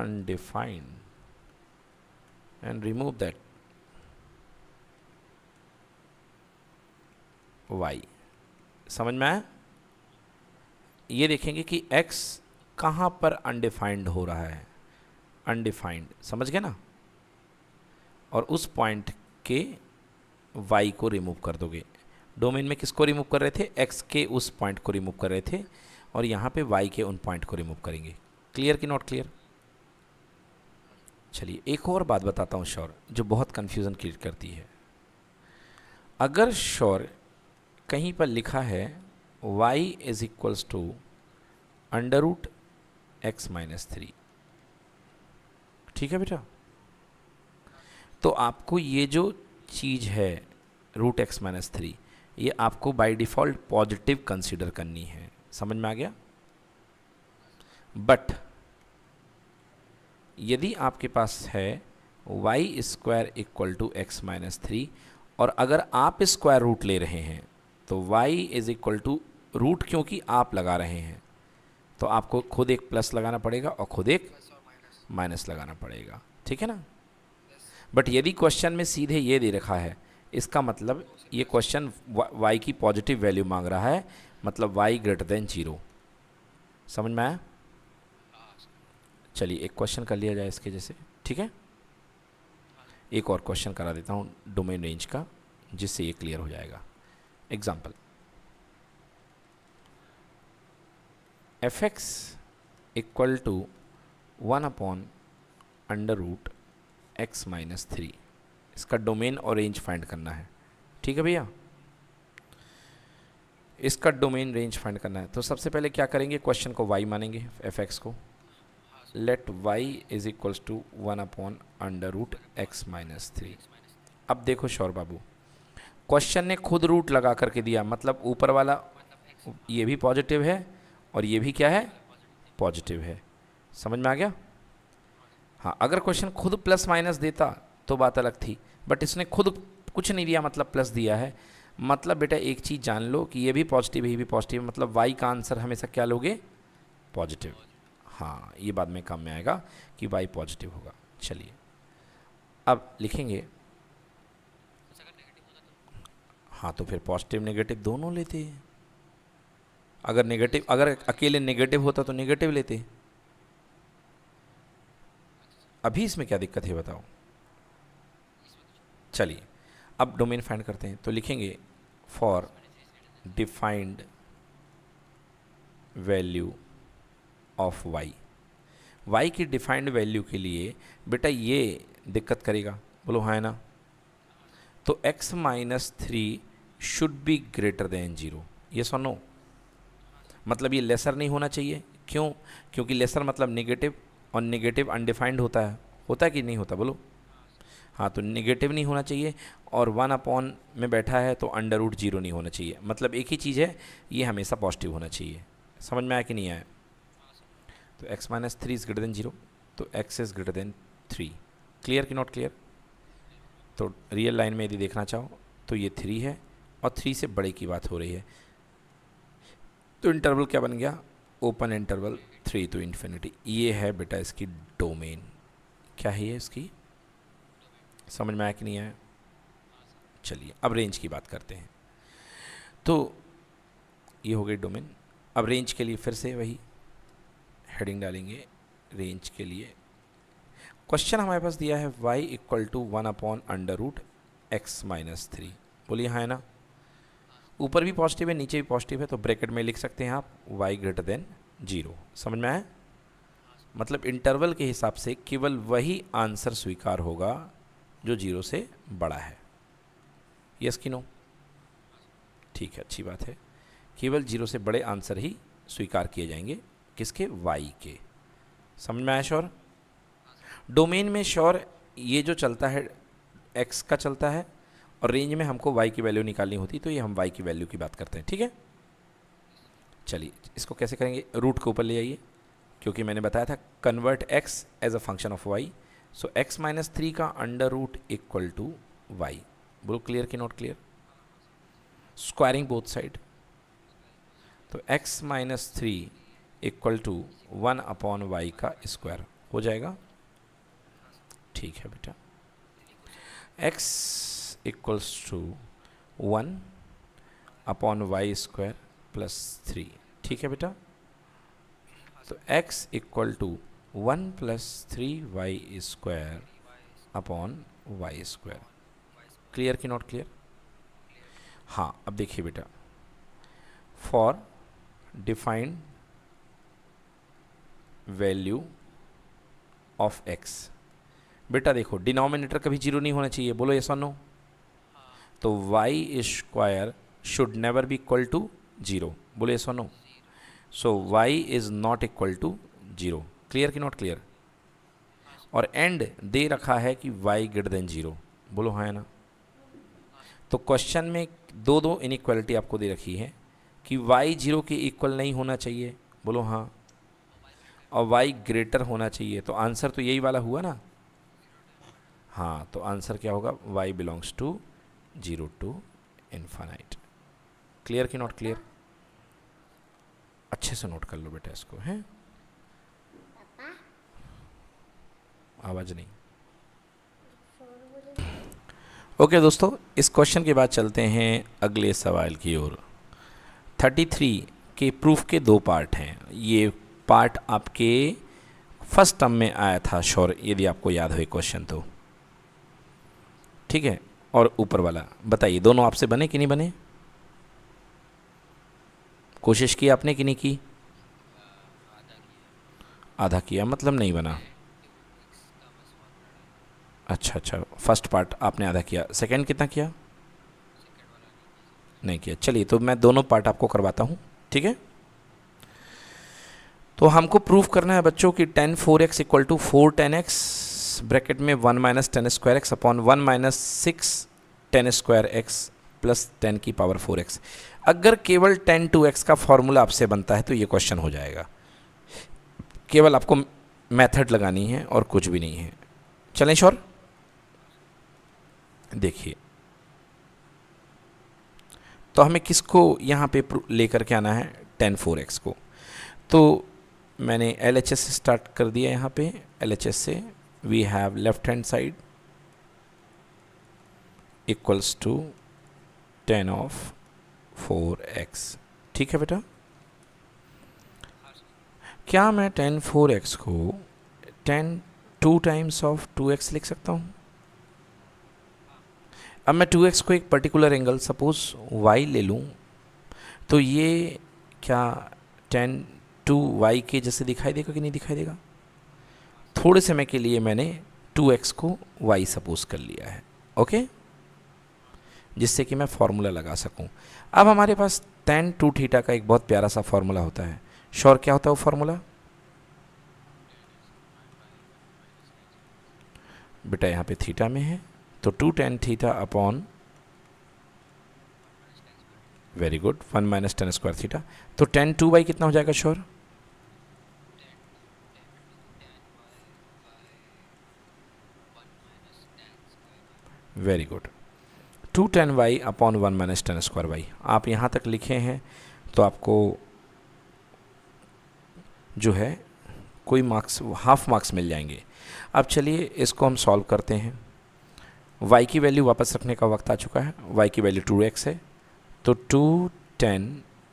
[SPEAKER 1] undefined and remove that y समझ में आए ये देखेंगे कि एक्स कहाँ पर अनडिफाइंड हो रहा है अनडिफाइंड समझ गए ना और उस पॉइंट के वाई को रिमूव कर दोगे डोमेन में किसको रिमूव कर रहे थे एक्स के उस पॉइंट को रिमूव कर रहे थे और यहाँ पे वाई के उन पॉइंट को रिमूव करेंगे क्लियर कि नॉट क्लियर चलिए एक और बात बताता हूँ शोर जो बहुत कन्फ्यूज़न क्रिएट करती है अगर शोर कहीं पर लिखा है y is equals to under root x minus three ठीक है बेटा तो आपको ये जो चीज़ है रूट एक्स माइनस थ्री ये आपको बाय डिफ़ॉल्ट पॉजिटिव कंसीडर करनी है समझ में आ गया बट यदि आपके पास है y square equal to x minus three और अगर आप स्क्वायर रूट ले रहे हैं तो y is equal to root क्योंकि आप लगा रहे हैं तो आपको खुद एक प्लस लगाना पड़ेगा और खुद एक माइनस लगाना पड़ेगा ठीक है ना बट यदि क्वेश्चन में सीधे ये दे रखा है इसका मतलब ये क्वेश्चन y की पॉजिटिव वैल्यू मांग रहा है मतलब y ग्रेटर देन जीरो समझ में आया चलिए एक क्वेश्चन कर लिया जाए इसके जैसे ठीक है एक और क्वेश्चन करा देता हूँ डोमेन रेंज का जिससे ये क्लियर हो जाएगा example f x equal to one upon under root x minus three इसका डोमेन और रेंज फाइंड करना है ठीक है भैया इसका डोमेन रेंज फाइंड करना है तो सबसे पहले क्या करेंगे क्वेश्चन को वाई मानेंगे एफ एक्स को let y is equals to one upon under root x minus three अब देखो शौर बाबू क्वेश्चन ने खुद रूट लगा करके दिया मतलब ऊपर वाला ये भी पॉजिटिव है और ये भी क्या है पॉजिटिव है समझ में आ गया हाँ अगर क्वेश्चन खुद प्लस माइनस देता तो बात अलग थी बट इसने खुद कुछ नहीं दिया मतलब प्लस दिया है मतलब बेटा एक चीज़ जान लो कि ये भी पॉजिटिव है ये भी पॉजिटिव मतलब वाई का आंसर हमेशा क्या लोगे पॉजिटिव हाँ ये बाद में काम में आएगा कि वाई पॉजिटिव होगा चलिए अब लिखेंगे हाँ तो फिर पॉजिटिव नेगेटिव दोनों लेते हैं अगर नेगेटिव अगर अकेले नेगेटिव होता तो नेगेटिव लेते अभी इसमें क्या दिक्कत है बताओ चलिए अब डोमेन फाइंड करते हैं तो लिखेंगे for defined value of y y की डिफाइंड वैल्यू के लिए बेटा ये दिक्कत करेगा बोलो हाँ ना तो x minus three should be greater than zero ये और नो मतलब ये लेसर नहीं होना चाहिए क्यों क्योंकि लेसर मतलब नेगेटिव और नेगेटिव अनडिफाइंड होता है होता है कि नहीं होता बोलो हाँ तो नेगेटिव नहीं होना चाहिए और वन अपॉन में बैठा है तो अंडर रूट जीरो नहीं होना चाहिए मतलब एक ही चीज़ है ये हमेशा पॉजिटिव होना चाहिए समझ में आया कि नहीं आया तो x minus three is greater than zero तो x is greater than three clear कि नॉट क्लियर तो रियल लाइन में यदि देखना चाहो तो ये थ्री है और थ्री से बड़े की बात हो रही है तो इंटरवल क्या बन गया open interval three to infinity ये है बेटा इसकी डोमेन क्या है इसकी समझ में आया कि नहीं आया चलिए अब रेंज की बात करते हैं तो ये हो गई डोमेन अब रेंज के लिए फिर से वही हेडिंग डालेंगे रेंज के लिए क्वेश्चन हमारे पास दिया है y equal to one upon under root x minus three बोलिए हाँ है ना ऊपर भी पॉजिटिव है नीचे भी पॉजिटिव है तो ब्रैकेट में लिख सकते हैं आप y ग्रेटर देन जीरो समझ में आए मतलब इंटरवल के हिसाब से केवल वही आंसर स्वीकार होगा जो जीरो से बड़ा है यस कि नो ठीक है अच्छी बात है केवल जीरो से बड़े आंसर ही स्वीकार किए जाएंगे किसके वाई के समझ में आया श्योर डोमेन में श्योर ये जो चलता है एक्स का चलता है और रेंज में हमको वाई की वैल्यू निकालनी होती तो ये हम वाई की वैल्यू की बात करते हैं ठीक है चलिए इसको कैसे करेंगे रूट के ऊपर ले आइए क्योंकि मैंने बताया था convert x as a function of y so x minus three का under root equal to y बोलो क्लियर की not clear squaring both side तो x minus three equal to one upon y का स्क्वायर हो जाएगा ठीक है बेटा x equals to one upon y square plus three ठीक है बेटा तो x equal to one plus three y square upon y square clear की नॉट क्लियर हाँ अब देखिए बेटा for defined value of x बेटा देखो डिनोमिनेटर कभी जीरो नहीं होना चाहिए बोलो ये नो तो y square should never be equal to zero बोले so no no so y is not equal to zero clear कि नॉट क्लियर और एंड दे रखा है कि वाई ग्रेटर देन जीरो बोलो हाँ ना तो क्वेश्चन में दो दो इनक्वालिटी आपको दे रखी है कि वाई जीरो के इक्वल नहीं होना चाहिए बोलो हाँ और वाई ग्रेटर होना चाहिए तो आंसर तो यही वाला हुआ ना हाँ तो आंसर क्या होगा y belongs to 0 to infinite clear की नॉट क्लियर अच्छे से नोट कर लो बेटा इसको हैं आवाज़ नहीं ओके okay, दोस्तों इस क्वेश्चन के बाद चलते हैं अगले सवाल की ओर 33 के प्रूफ के दो पार्ट हैं ये पार्ट आपके फर्स्ट टर्म में आया था श्योर यदि आपको याद हो क्वेश्चन तो ठीक है और ऊपर वाला बताइए दोनों आपसे बने कि नहीं बने कोशिश की आपने कि नहीं की आधा किया मतलब नहीं बना अच्छा अच्छा फर्स्ट पार्ट आपने आधा किया सेकंड कितना किया नहीं किया चलिए तो मैं दोनों पार्ट आपको करवाता हूँ ठीक है तो हमको प्रूफ करना है बच्चों कि tan four x equal to four tan x bracket में one minus tan square x upon one minus six tan square x plus tan की पावर फोर एक्स अगर केवल टेन टू एक्स का फॉर्मूला आपसे बनता है तो ये क्वेश्चन हो जाएगा केवल आपको मेथड लगानी है और कुछ भी नहीं है चलें शोर देखिए तो हमें किसको यहाँ पे लेकर के आना है टेन फोर एक्स को तो मैंने एल एच एस स्टार्ट कर दिया यहाँ पे एल एच एस से we have left hand side equals to tan of 4x ठीक है बेटा क्या मैं tan 4x को tan 2 टाइम्स ऑफ 2x लिख सकता हूँ अब मैं 2x को एक पर्टिकुलर एंगल सपोज y ले लूँ तो ये क्या tan 2y के जैसे दिखाई देगा कि नहीं दिखाई देगा थोड़े समय के लिए मैंने 2x को y सपोज कर लिया है ओके जिससे कि मैं फार्मूला लगा सकूं अब हमारे पास टेन टू थीटा का एक बहुत प्यारा सा फार्मूला होता है श्योर क्या होता है वो फार्मूला बेटा यहाँ पे थीटा में है तो two tan theta upon very good one minus tan square theta तो टेन टू बाई कितना हो जाएगा sure very good two tan y upon one minus tan square y आप यहाँ तक लिखे हैं तो आपको जो है कोई मार्क्स हाफ मार्क्स मिल जाएंगे अब चलिए इसको हम सॉल्व करते हैं y की वैल्यू वापस रखने का वक्त आ चुका है y की वैल्यू 2x है तो 2 टेन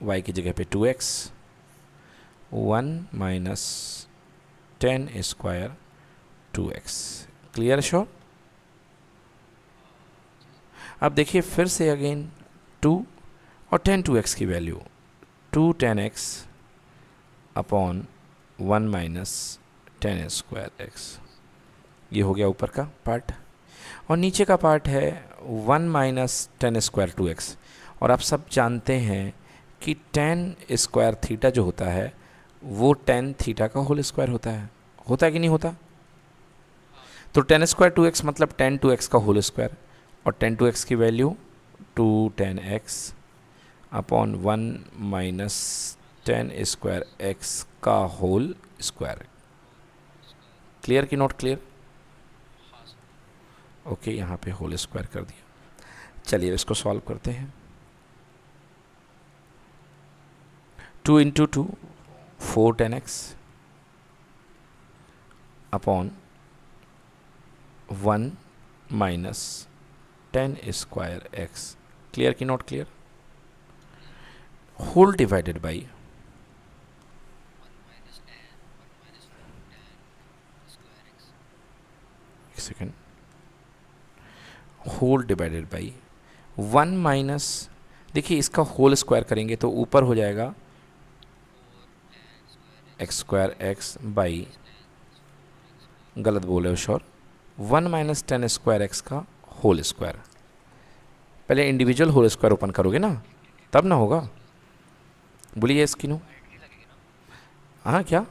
[SPEAKER 1] y की जगह पे 2x 1 minus tan square two clear so अब देखिए फिर से अगेन टू और टेन टू एक्स की value two tan x upon one minus tan square x ये हो गया ऊपर का पार्ट और नीचे का पार्ट है one minus tan square two x और आप सब जानते हैं कि टेन स्क्वायर थीटा जो होता है वो टेन थीटा का होल स्क्वायर होता है होता है कि नहीं होता तो टेन स्क्वायर टू एक्स मतलब टेन टू एक्स का होल स्क्वायर और टेन टू एक्स की value two tan x upon one minus tan square x का होल स्क्वायर क्लियर की नॉट क्लियर ओके यहाँ पे होल स्क्वायर कर दिया चलिए इसको सॉल्व करते हैं two into two four tan x upon one minus tan square x clear की not clear whole divided by second whole divided by one minus देखिए इसका होल स्क्वायर करेंगे तो ऊपर हो जाएगा एक्स स्क्वायर एक्स बाई गलत बोले हो sure one minus tan square x का होल स्क्वायर पहले इंडिविजुअल होल स्क्वायर ओपन करोगे ना तब ना होगा बोलिए स्किनू हाँ क्या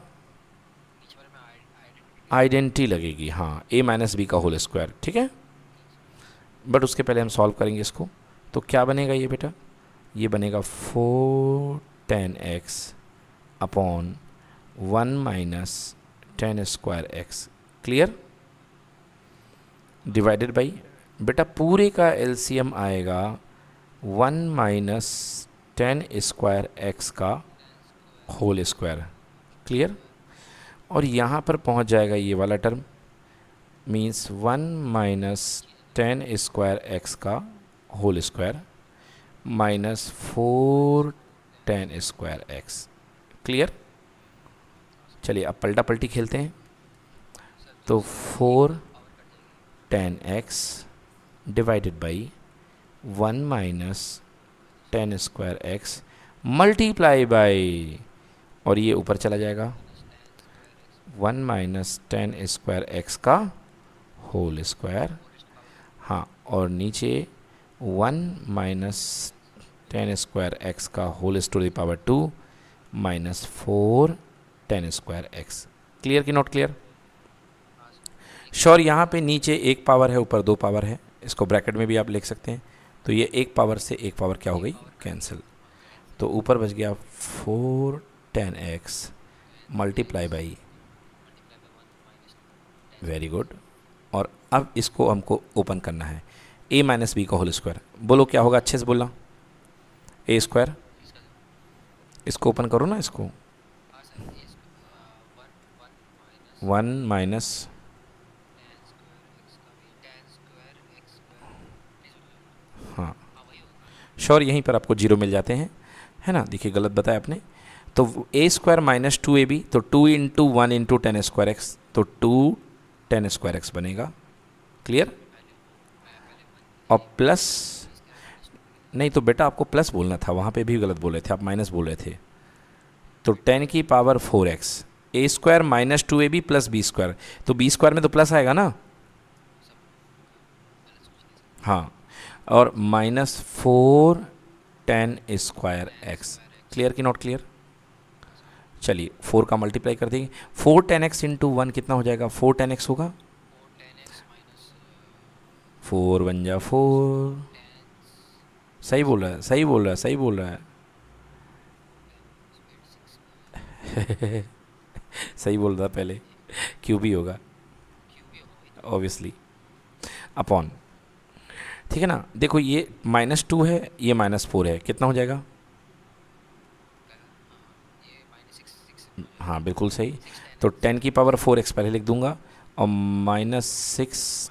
[SPEAKER 1] आइडेंटिटी लगेगी हाँ ए माइनस बी का होल स्क्वायर ठीक है बट उसके पहले हम सॉल्व करेंगे इसको तो क्या बनेगा ये बेटा ये बनेगा four tan x upon one minus tan square x clear divided by बेटा पूरे का एलसीएम आएगा one minus tan square x का होल स्क्वायर क्लियर और यहाँ पर पहुँच जाएगा ये वाला term means one minus tan square x का whole square minus four tan square x clear चलिए अब पलटा पलटी खेलते हैं तो four tan x divided by 1 minus tan square x multiply by और ये ऊपर चला जाएगा one minus tan square x का होल स्क्वायर हाँ और नीचे one minus tan square x का whole store power two minus four tan square x clear कि नॉट क्लियर श्योर यहाँ पे नीचे एक पावर है ऊपर दो पावर है इसको ब्रैकेट में भी आप लिख सकते हैं तो ये एक पावर से एक पावर क्या हो गई कैंसिल तो ऊपर बच गया four tan x multiply by very good और अब इसको हमको ओपन करना है ए माइनस बी का होल स्क्वायर बोलो क्या होगा अच्छे से बोलना ए स्क्वायर इसको ओपन करो ना इसको वन माइनस हाँ श्योर यहीं पर आपको जीरो मिल जाते हैं है ना देखिए गलत बताया आपने तो a square minus two a b तो two into one into tan square x तो टू टेन स्क्वायर एक्स बनेगा क्लियर और प्लस नहीं तो बेटा आपको प्लस बोलना था वहाँ पे भी गलत बोल रहे थे आप माइनस बोल रहे थे तो टेन की power four x a square minus two a b plus b square तो बी स्क्वायर में तो प्लस आएगा ना हाँ और minus four tan square x clear कि नॉट क्लियर चलिए फोर का मल्टीप्लाई कर देंगे four tan x into one कितना हो जाएगा फोर टेन एक्स होगा फोर वन जा फोर सही बोल रहा है सही बोल रहा है सही बोल रहा है सही बोल रहा पहले क्यों भी होगा ऑब्वियसली अपॉन ठीक है ना देखो ये माइनस टू है ये माइनस फोर है कितना हो जाएगा हाँ बिल्कुल सही तो टेन की पावर फोर एक्स पहले लिख दूंगा और minus six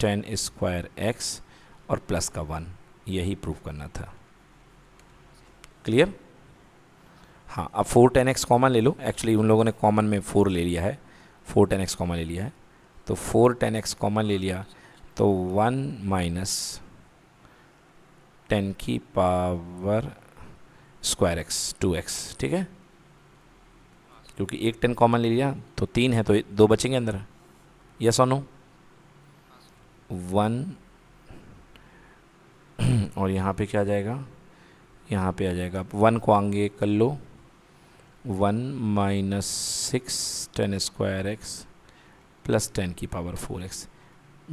[SPEAKER 1] tan square x और प्लस का वन यही प्रूफ करना था क्लियर हाँ अब फोर टेन एक्स कॉमन ले लो एक्चुअली उन लोगों ने कॉमन में फोर ले लिया है फोर टेन एक्स कॉमन ले लिया है तो फोर टेन एक्स कॉमन ले लिया तो वन माइनस टेन की power square x two x ठीक है क्योंकि एक टेन कॉमन ले लिया तो तीन है तो दो बचेंगे अंदर यस सोनो वन और यहाँ पे क्या आ जाएगा यहाँ पे आ जाएगा आप वन को आगे कर लो one minus six tan square x plus tan की पावर फोर एक्स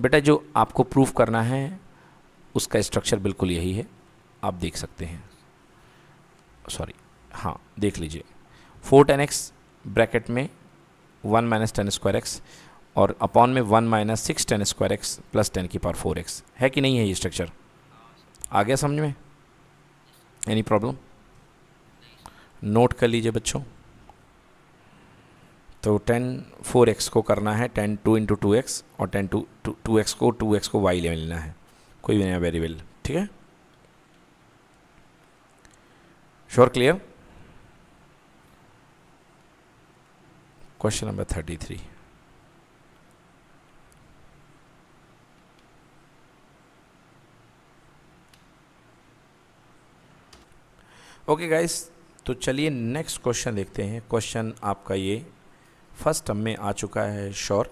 [SPEAKER 1] बेटा जो आपको प्रूफ करना है उसका स्ट्रक्चर बिल्कुल यही है आप देख सकते हैं सॉरी हाँ देख लीजिए फोर टेन एक्स ब्रैकेट में one minus tan square x और अपॉन में one minus six tan square x plus tan की पावर फोर एक्स है कि नहीं है ये स्ट्रक्चर आ गया समझ में एनी प्रॉब्लम नोट कर लीजिए बच्चों तो टेन फोर एक्स को करना है tan two into two x और टेन टू टू एक्स को टू एक्स को वाई ले लेना है कोई भी नया वेरिएबल ठीक है sure clear question number thirty three okay guys तो चलिए नेक्स्ट क्वेश्चन देखते हैं क्वेश्चन आपका ये फर्स्ट हम में आ चुका है श्योर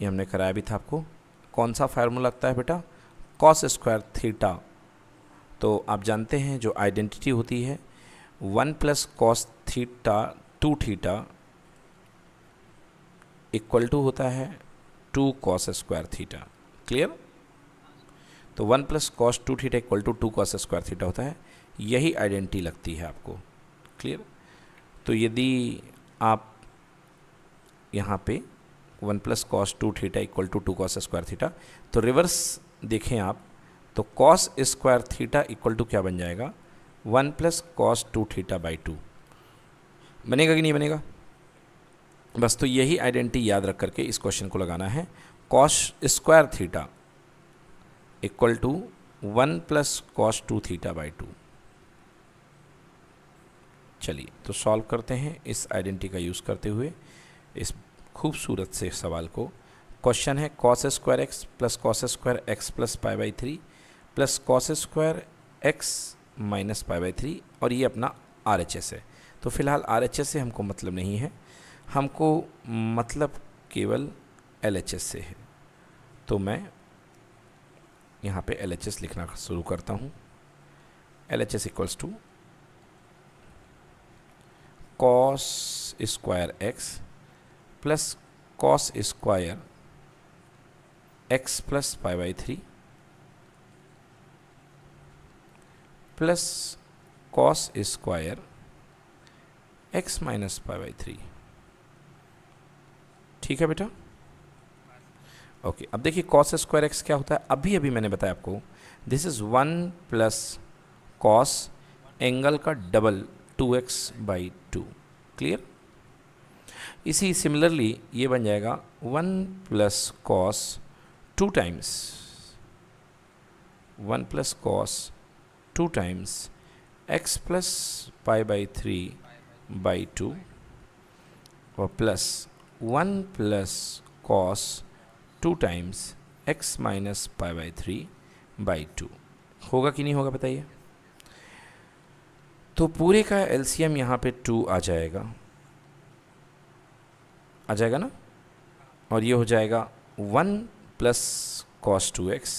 [SPEAKER 1] ये हमने कराया भी था आपको कौन सा फार्मूला लगता है बेटा कॉस स्क्वायर थीटा तो आप जानते हैं जो आइडेंटिटी होती है one plus cos theta two theta equal to होता है two cos square theta clear तो one plus cos two theta equal to two cos square theta होता है यही आइडेंटिटी लगती है आपको क्लियर तो यदि आप यहाँ पे one plus cos two theta equal to two cos square theta तो रिवर्स देखें आप तो cos square theta equal to क्या बन जाएगा one plus cos two theta by two बनेगा कि नहीं बनेगा बस तो यही आइडेंटिटी याद रख करके इस क्वेश्चन को लगाना है cos square theta equal to one plus cos two theta by two चलिए तो सॉल्व करते हैं इस आइडेंटिटी का यूज़ करते हुए इस खूबसूरत से सवाल को क्वेश्चन है cos square x plus cos square x plus pi by three plus cos square x minus pi by three और ये अपना आर एच एस है तो फिलहाल आर एच एस से हमको मतलब नहीं है हमको मतलब केवल एल एच एस से है तो मैं यहाँ पे एल एच एस लिखना शुरू करता हूँ L H S equals to cos square x plus cos square x plus five by three plus cos square x minus five by three ठीक है बेटा ओके अब देखिए कॉस स्क्वायर एक्स क्या होता है अभी अभी मैंने बताया आपको this is one plus cos angle का double two x by clear इसी सिमिलरली ये बन जाएगा one plus cos two times one plus cos two times x plus pi by three by two और plus one plus cos two times x minus pi by three by two होगा कि नहीं होगा बताइए तो पूरे का एल सी एम यहाँ पर टू आ जाएगा आ जाएगा ना और ये हो जाएगा one plus cos two x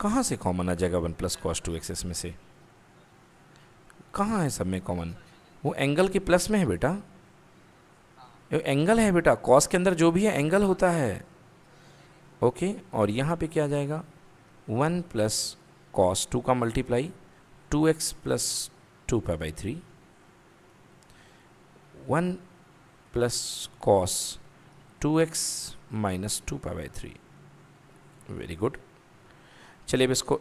[SPEAKER 1] कहाँ से कॉमन आ जाएगा one plus cos two x इसमें से कहाँ है सब में कॉमन वो एंगल के प्लस में है बेटा ये एंगल है बेटा कॉस के अंदर जो भी है एंगल होता है ओके और यहाँ पे क्या आ जाएगा वन प्लस कॉस टू का multiply two x plus two pi by three one plus cos two x minus two pi by three very good चलिए अब इसको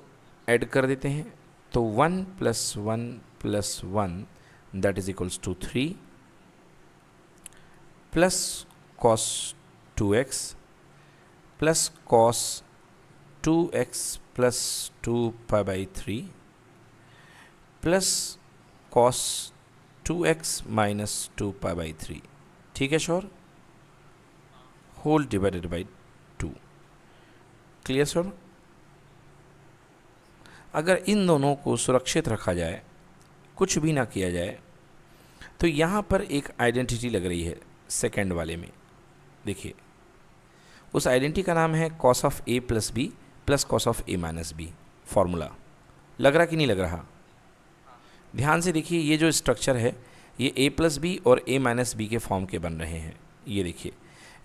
[SPEAKER 1] ऐड कर देते हैं तो one plus one plus one that is equals to three plus cos two x plus cos two x plus 2 pi by 3 plus cos 2x minus two pi by three ठीक है शोर whole divided by two clear sure अगर इन दोनों को सुरक्षित रखा जाए कुछ भी ना किया जाए तो यहाँ पर एक आइडेंटिटी लग रही है सेकेंड वाले में देखिए उस आइडेंटिटी का नाम है cos of A plus B plus cos of A minus B formula लग रहा कि नहीं लग रहा ध्यान से देखिए ये जो स्ट्रक्चर है ये ए प्लस बी और ए माइनस बी के फॉर्म के बन रहे हैं ये देखिए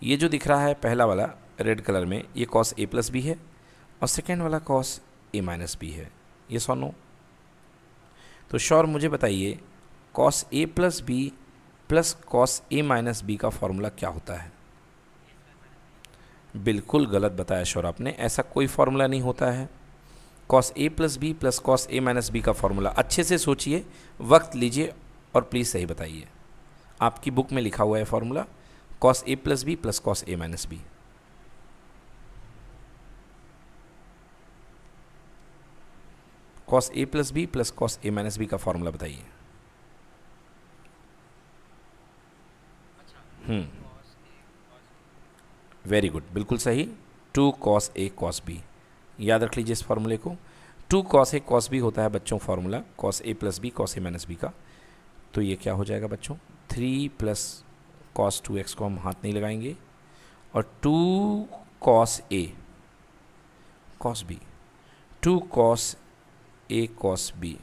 [SPEAKER 1] ये जो दिख रहा है पहला वाला रेड कलर में ये कॉस ए प्लस बी है और सेकेंड वाला कॉस ए माइनस बी है ये सोनो तो श्योर मुझे बताइए cos A plus B plus cos A minus B का फॉर्मूला क्या होता है बिल्कुल गलत बताया शोर आपने ऐसा कोई फार्मूला नहीं होता है cos A plus B plus cos A minus B का फार्मूला अच्छे से सोचिए वक्त लीजिए और प्लीज़ सही बताइए आपकी बुक में लिखा हुआ है formula cos A plus B plus cos A minus B cos A plus B plus cos A minus B का फार्मूला बताइए हम्म वेरी गुड बिल्कुल सही two cos A cos B याद रख लीजिए इस फार्मूले को two cos A cos B होता है बच्चों formula cos A plus B cos A minus B का तो ये क्या हो जाएगा बच्चों three plus cos two x को हम हाथ नहीं लगाएंगे और two cos A cos B two cos A cos B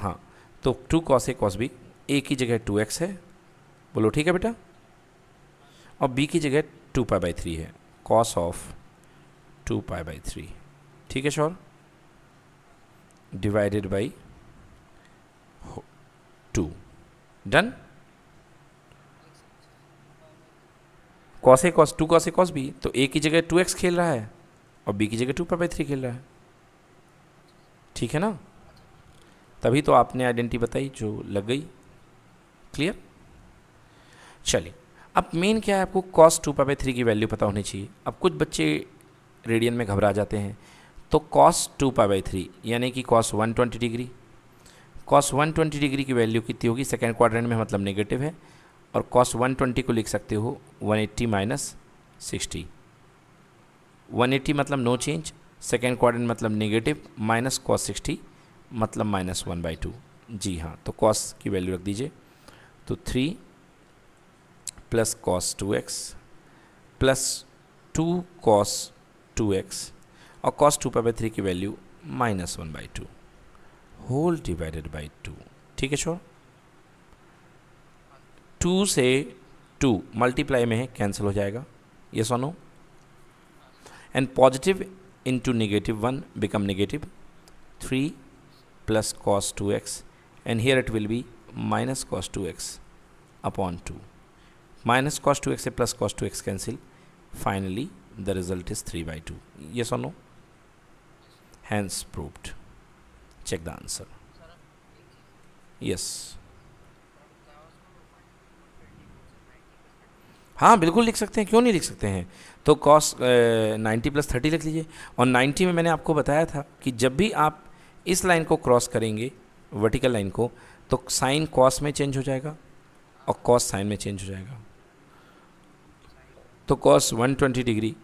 [SPEAKER 1] हाँ तो two cos A cos B A की जगह टू एक्स है बोलो ठीक है बेटा और बी की जगह टू पाई बाई थ्री है cos of two pi by three ठीक है sure divided by two done cos A cos two cos A cos B तो ए की जगह टू एक्स खेल रहा है और बी की जगह टू पाई बाई थ्री खेल रहा है ठीक है ना तभी तो आपने आइडेंटिटी बताई जो लग गई क्लियर चलिए अब मेन क्या है आपको cos two pi by three की वैल्यू पता होनी चाहिए अब कुछ बच्चे रेडियन में घबरा जाते हैं तो cos two pi by three यानी कि cos one twenty degree cos one twenty degree की वैल्यू कितनी होगी सेकेंड क्वाड्रेंट में मतलब नेगेटिव है और कॉस वन ट्वेंटी को लिख सकते हो one eighty minus sixty one eighty मतलब नो चेंज सेकेंड क्वाड्रेंट मतलब नेगेटिव माइनस कॉस सिक्सटी मतलब माइनस वन बाई टू जी हाँ तो कॉस की वैल्यू रख दीजिए तो three plus cos two x plus two cos two x और cos two pi by three की value minus one by two whole divided by two ठीक है छोड़ टू से टू मल्टीप्लाई में है कैंसिल हो जाएगा ये सोनो and positive into negative one become negative three plus cos 2x and here it will be minus cos 2x upon 2 minus cos 2x a plus cos 2x cancel finally the result is 3 by 2 yes or no hence proved check the answer yes हाँ बिल्कुल लिख सकते हैं क्यों नहीं लिख सकते हैं तो कॉस 90 प्लस 30 लिख लीजिए और 90 में मैंने आपको बताया था कि जब भी आप इस लाइन को क्रॉस करेंगे वर्टिकल लाइन को तो साइन कॉस में चेंज हो जाएगा और कॉस साइन में चेंज हो जाएगा तो cos 120 degree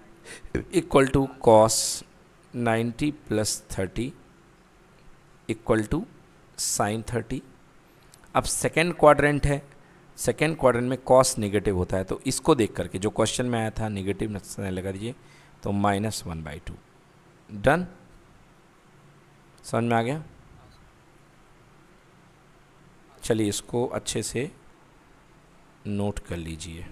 [SPEAKER 1] equal to cos 90 plus 30 equal to sine 30 अब सेकेंड क्वाड्रेंट है सेकेंड क्वाड्रेंट में कॉस नेगेटिव होता है तो इसको देख करके जो क्वेश्चन में आया था नेगेटिव लगा दीजिए तो minus one by two done समझ में आ गया चलिए इसको अच्छे से नोट कर लीजिए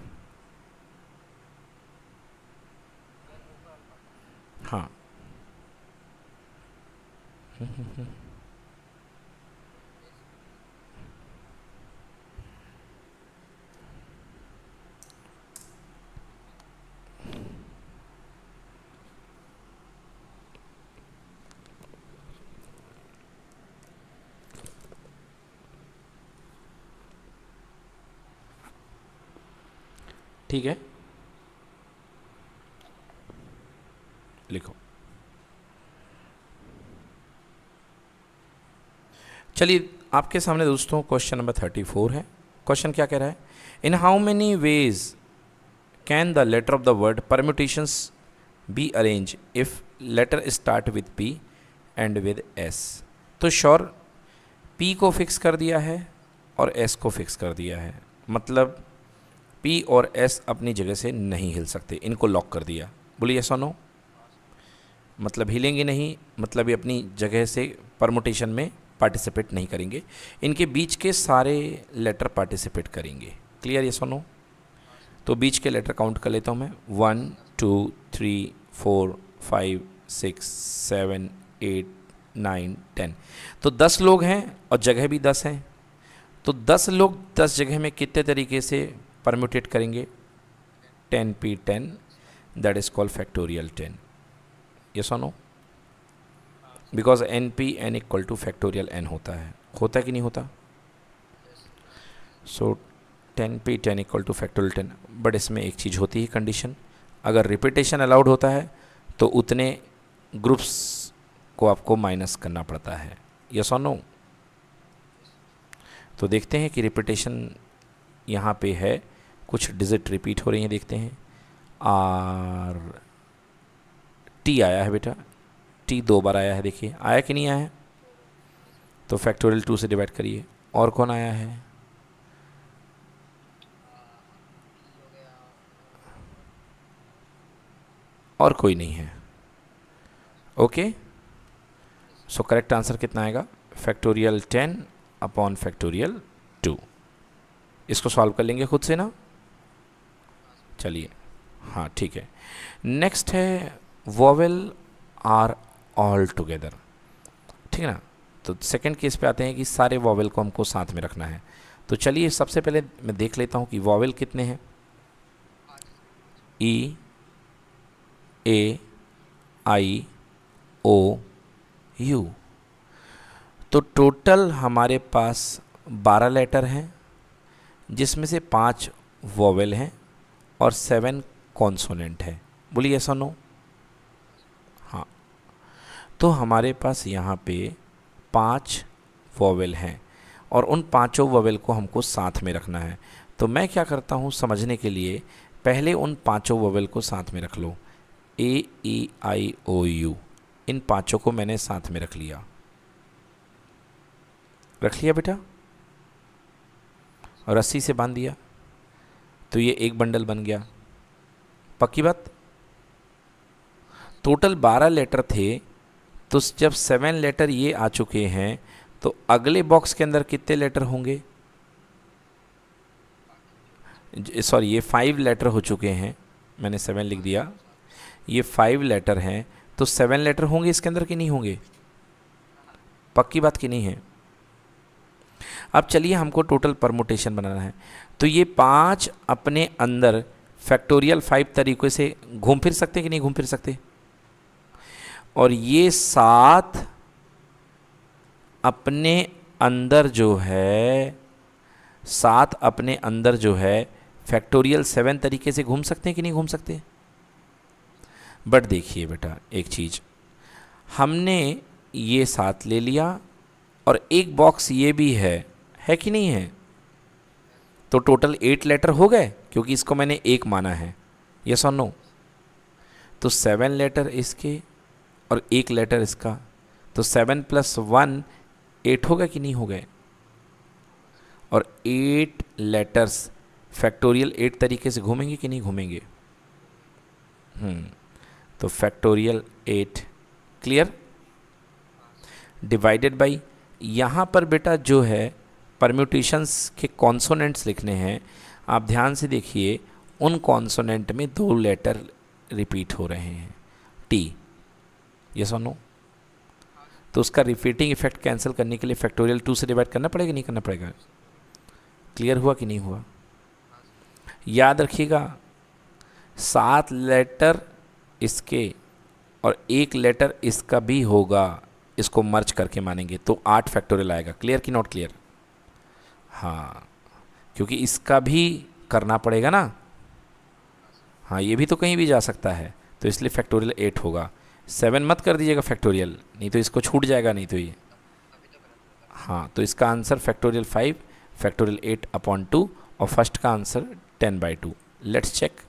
[SPEAKER 1] हाँ ठीक है लिखो चलिए आपके सामने दोस्तों क्वेश्चन नंबर थर्टी फोर है क्वेश्चन क्या कह रहा है in how many ways can the letter of the word permutations be arrange if letter start with P end with S तो श्योर पी को फिक्स कर दिया है और एस को फिक्स कर दिया है मतलब पी और एस अपनी जगह से नहीं हिल सकते इनको लॉक कर दिया बोलिए ऐसा नो मतलब हिलेंगे नहीं मतलब ये अपनी जगह से परमोटेशन में पार्टिसिपेट नहीं करेंगे इनके बीच के सारे लेटर पार्टिसिपेट करेंगे क्लियर ये सोनो तो बीच के लेटर काउंट कर लेता हूँ मैं one two three four five six seven eight nine ten तो दस लोग हैं और जगह भी दस हैं तो दस लोग दस जगह में कितने तरीके से परम्यूटेट करेंगे ten P ten that is call factorial ten ये और no because N P N equal to factorial N होता है होता कि नहीं होता so ten P ten equal to factorial ten but इसमें एक चीज़ होती है कंडीशन अगर रिपीटेशन अलाउड होता है तो उतने ग्रुप्स को आपको माइनस करना पड़ता है ये और नो तो देखते हैं कि रिपीटेशन यहाँ पे है कुछ डिजिट रिपीट हो रही हैं देखते हैं आर टी आया है बेटा टी दो बार आया है देखिए आया कि नहीं आया तो फैक्टोरियल टू से डिवाइड करिए और कौन आया है और कोई नहीं है ओके सो करेक्ट आंसर कितना आएगा factorial ten upon factorial two इसको सॉल्व कर लेंगे खुद से ना चलिए हाँ ठीक है नेक्स्ट है वोवेल आर ऑल टुगेदर ठीक है ना तो सेकंड केस पे आते हैं कि सारे वोवेल को हमको साथ में रखना है तो चलिए सबसे पहले मैं देख लेता हूँ कि वोवेल कितने हैं ई ए आई ओ यू तो टोटल हमारे पास बारह लेटर हैं जिसमें से पाँच वोवेल हैं और सेवन कॉन्सोनेंट है बोलिए ऐसा नो हाँ तो हमारे पास यहाँ पे पांच वोवेल हैं और उन पांचों वोवेल को हमको साथ में रखना है तो मैं क्या करता हूँ समझने के लिए पहले उन पांचों वोवेल को साथ में रख लो ए ई आई ओ यू इन पांचों को मैंने साथ में रख लिया रख लिया बेटा रस्सी से बांध दिया तो ये एक बंडल बन गया पक्की बात टोटल बारह लेटर थे तो जब सेवन लेटर ये आ चुके हैं तो अगले बॉक्स के अंदर कितने लेटर होंगे सॉरी ये फाइव लेटर हो चुके हैं मैंने सेवन लिख दिया ये फाइव लेटर हैं तो सेवन लेटर होंगे इसके अंदर कि नहीं होंगे पक्की बात कि नहीं है अब चलिए हमको टोटल परमोटेशन बनाना है तो ये पांच अपने अंदर फैक्टोरियल फाइव तरीके से घूम फिर सकते कि नहीं घूम फिर सकते और ये सात अपने अंदर जो है सात अपने अंदर जो है फैक्टोरियल सेवन तरीके से घूम सकते हैं कि नहीं घूम सकते बट देखिए बेटा एक चीज़ हमने ये साथ ले लिया और एक बॉक्स ये भी है है कि नहीं है तो टोटल एट लेटर हो गए क्योंकि इसको मैंने एक माना है यस और नो तो सेवन लेटर इसके और एक लेटर इसका तो सेवन प्लस वन एट हो गए कि नहीं हो गए और एट लेटर्स फैक्टोरियल एट तरीके से घूमेंगे कि नहीं घूमेंगे hmm. तो factorial eight clear divided by यहाँ पर बेटा जो है परम्यूटेशंस के कॉन्सोनेंट्स लिखने हैं आप ध्यान से देखिए उन कॉन्सोनेंट में दो लेटर रिपीट हो रहे हैं टी ये सुनो तो उसका रिपीटिंग इफेक्ट कैंसिल करने के लिए फैक्टोरियल टू से डिवाइड करना पड़ेगा नहीं करना पड़ेगा क्लियर हुआ कि नहीं हुआ याद रखिएगा सात लेटर इसके और एक लेटर इसका भी होगा इसको मर्च करके मानेंगे तो आठ फैक्टोरियल आएगा क्लियर कि नॉट क्लियर हाँ क्योंकि इसका भी करना पड़ेगा ना हाँ ये भी तो कहीं भी जा सकता है तो इसलिए फैक्टोरियल एट होगा सेवन मत कर दीजिएगा फैक्टोरियल नहीं तो इसको छूट जाएगा नहीं तो ये हाँ तो इसका answer factorial five factorial eight upon two और फर्स्ट का answer ten by two let's check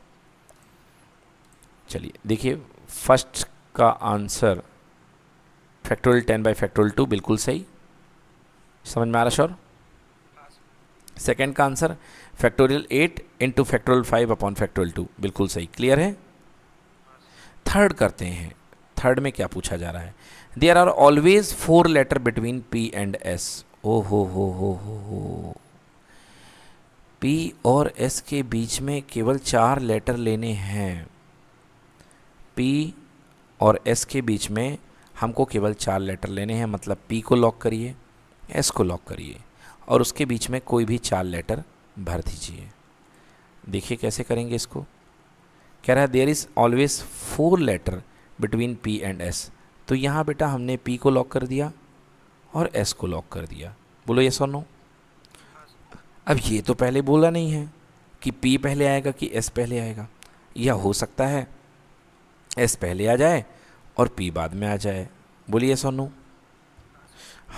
[SPEAKER 1] चलिए देखिए फर्स्ट का answer factorial ten by factorial two बिल्कुल सही समझ में आ रहा शोर सेकेंड का answer factorial eight into factorial five upon factorial two बिल्कुल सही क्लियर है थर्ड करते हैं थर्ड में क्या पूछा जा रहा है there are always four letter between P and S ओ हो हो हो हो हो पी और एस के बीच में केवल चार लेटर लेने हैं पी और एस के बीच में हमको केवल चार लेटर लेने हैं मतलब पी को लॉक करिए एस को लॉक करिए और उसके बीच में कोई भी चार लेटर भर दीजिए देखिए कैसे करेंगे इसको कह रहा है there is always four letter between P and S तो यहाँ बेटा हमने पी को लॉक कर दिया और एस को लॉक कर दिया बोलो ये सोनो अब ये तो पहले बोला नहीं है कि पी पहले आएगा कि एस पहले आएगा या हो सकता है एस पहले आ जाए और पी बाद में आ जाए बोलिए सोनू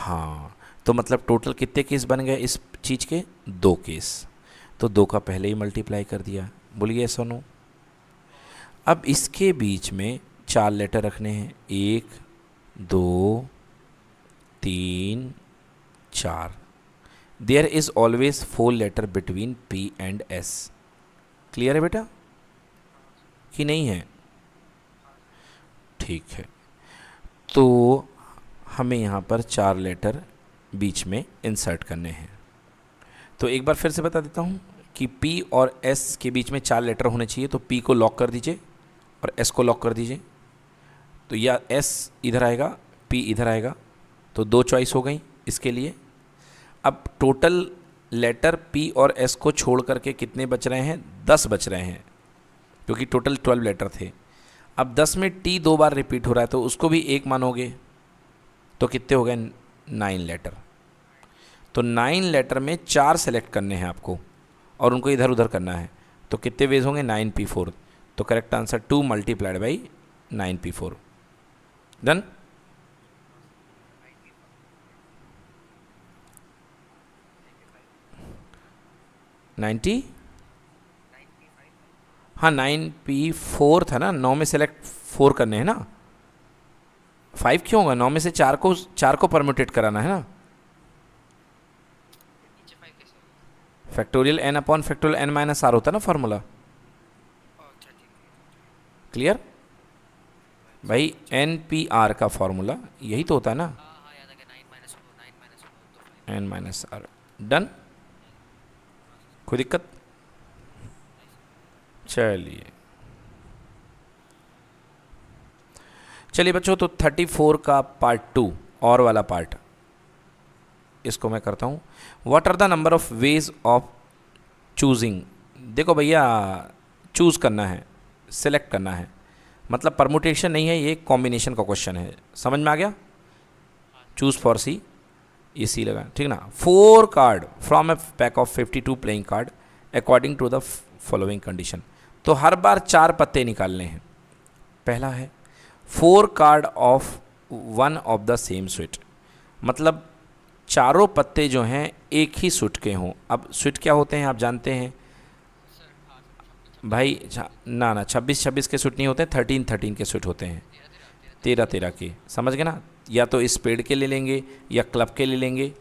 [SPEAKER 1] हाँ तो मतलब टोटल कितने केस बन गए इस चीज़ के दो केस तो दो का पहले ही मल्टीप्लाई कर दिया बोलिए ऐसा नो अब इसके बीच में चार लेटर रखने हैं एक दो तीन चार there is always four letter between P and S clear है बेटा कि नहीं है ठीक है तो हमें यहाँ पर चार लेटर बीच में इंसर्ट करने हैं तो एक बार फिर से बता देता हूँ कि P और S के बीच में चार लेटर होने चाहिए तो P को लॉक कर दीजिए और S को लॉक कर दीजिए तो या S इधर आएगा P इधर आएगा तो दो चॉइस हो गई इसके लिए अब टोटल लेटर P और S को छोड़ करके कितने बच रहे हैं दस बच रहे हैं क्योंकि टोटल ट्वेल्व लेटर थे अब दस में T दो बार रिपीट हो रहा है तो उसको भी एक मानोगे तो कितने हो गए नाइन लेटर तो नाइन लेटर में चार सेलेक्ट करने हैं आपको और उनको इधर उधर करना है तो कितने वेज होंगे नाइन पी फोर तो correct answer two multiplied by nine P four done ninety हाँ नाइन पी फोर था ना नौ में सेलेक्ट फोर करने हैं ना फाइव क्यों होगा नौ में से चार को चार को परम्यूटेट कराना है ना factorial N upon factorial N minus R होता है ना फॉर्मूला क्लियर भाई एन पी आर का फॉर्मूला यही तो होता है ना एन माइनस आर डन कोई दिक्कत चलिए चलिए बच्चों तो 34 का पार्ट टू और वाला पार्ट इसको मैं करता हूँ what are the number of ways of choosing देखो भैया चूज़ करना है सेलेक्ट करना है मतलब परमोटेशन नहीं है ये कॉम्बिनेशन का क्वेश्चन है समझ में आ गया चूज़ फॉर सी ये सी लगा ठीक ना four card from a pack of fifty two playing card according to the following condition तो हर बार चार पत्ते निकालने हैं पहला है four card of one of the same suit मतलब चारों पत्ते जो हैं एक ही सुट के हों अब स्विट क्या होते हैं आप जानते हैं भाई ना ना छब्बीस छब्बीस के सुट नहीं होते थर्टीन थर्टीन के स्विट होते हैं तेरह तेरह के समझ गए ना या तो इस पेड़ के ले लेंगे या क्लब के ले लेंगे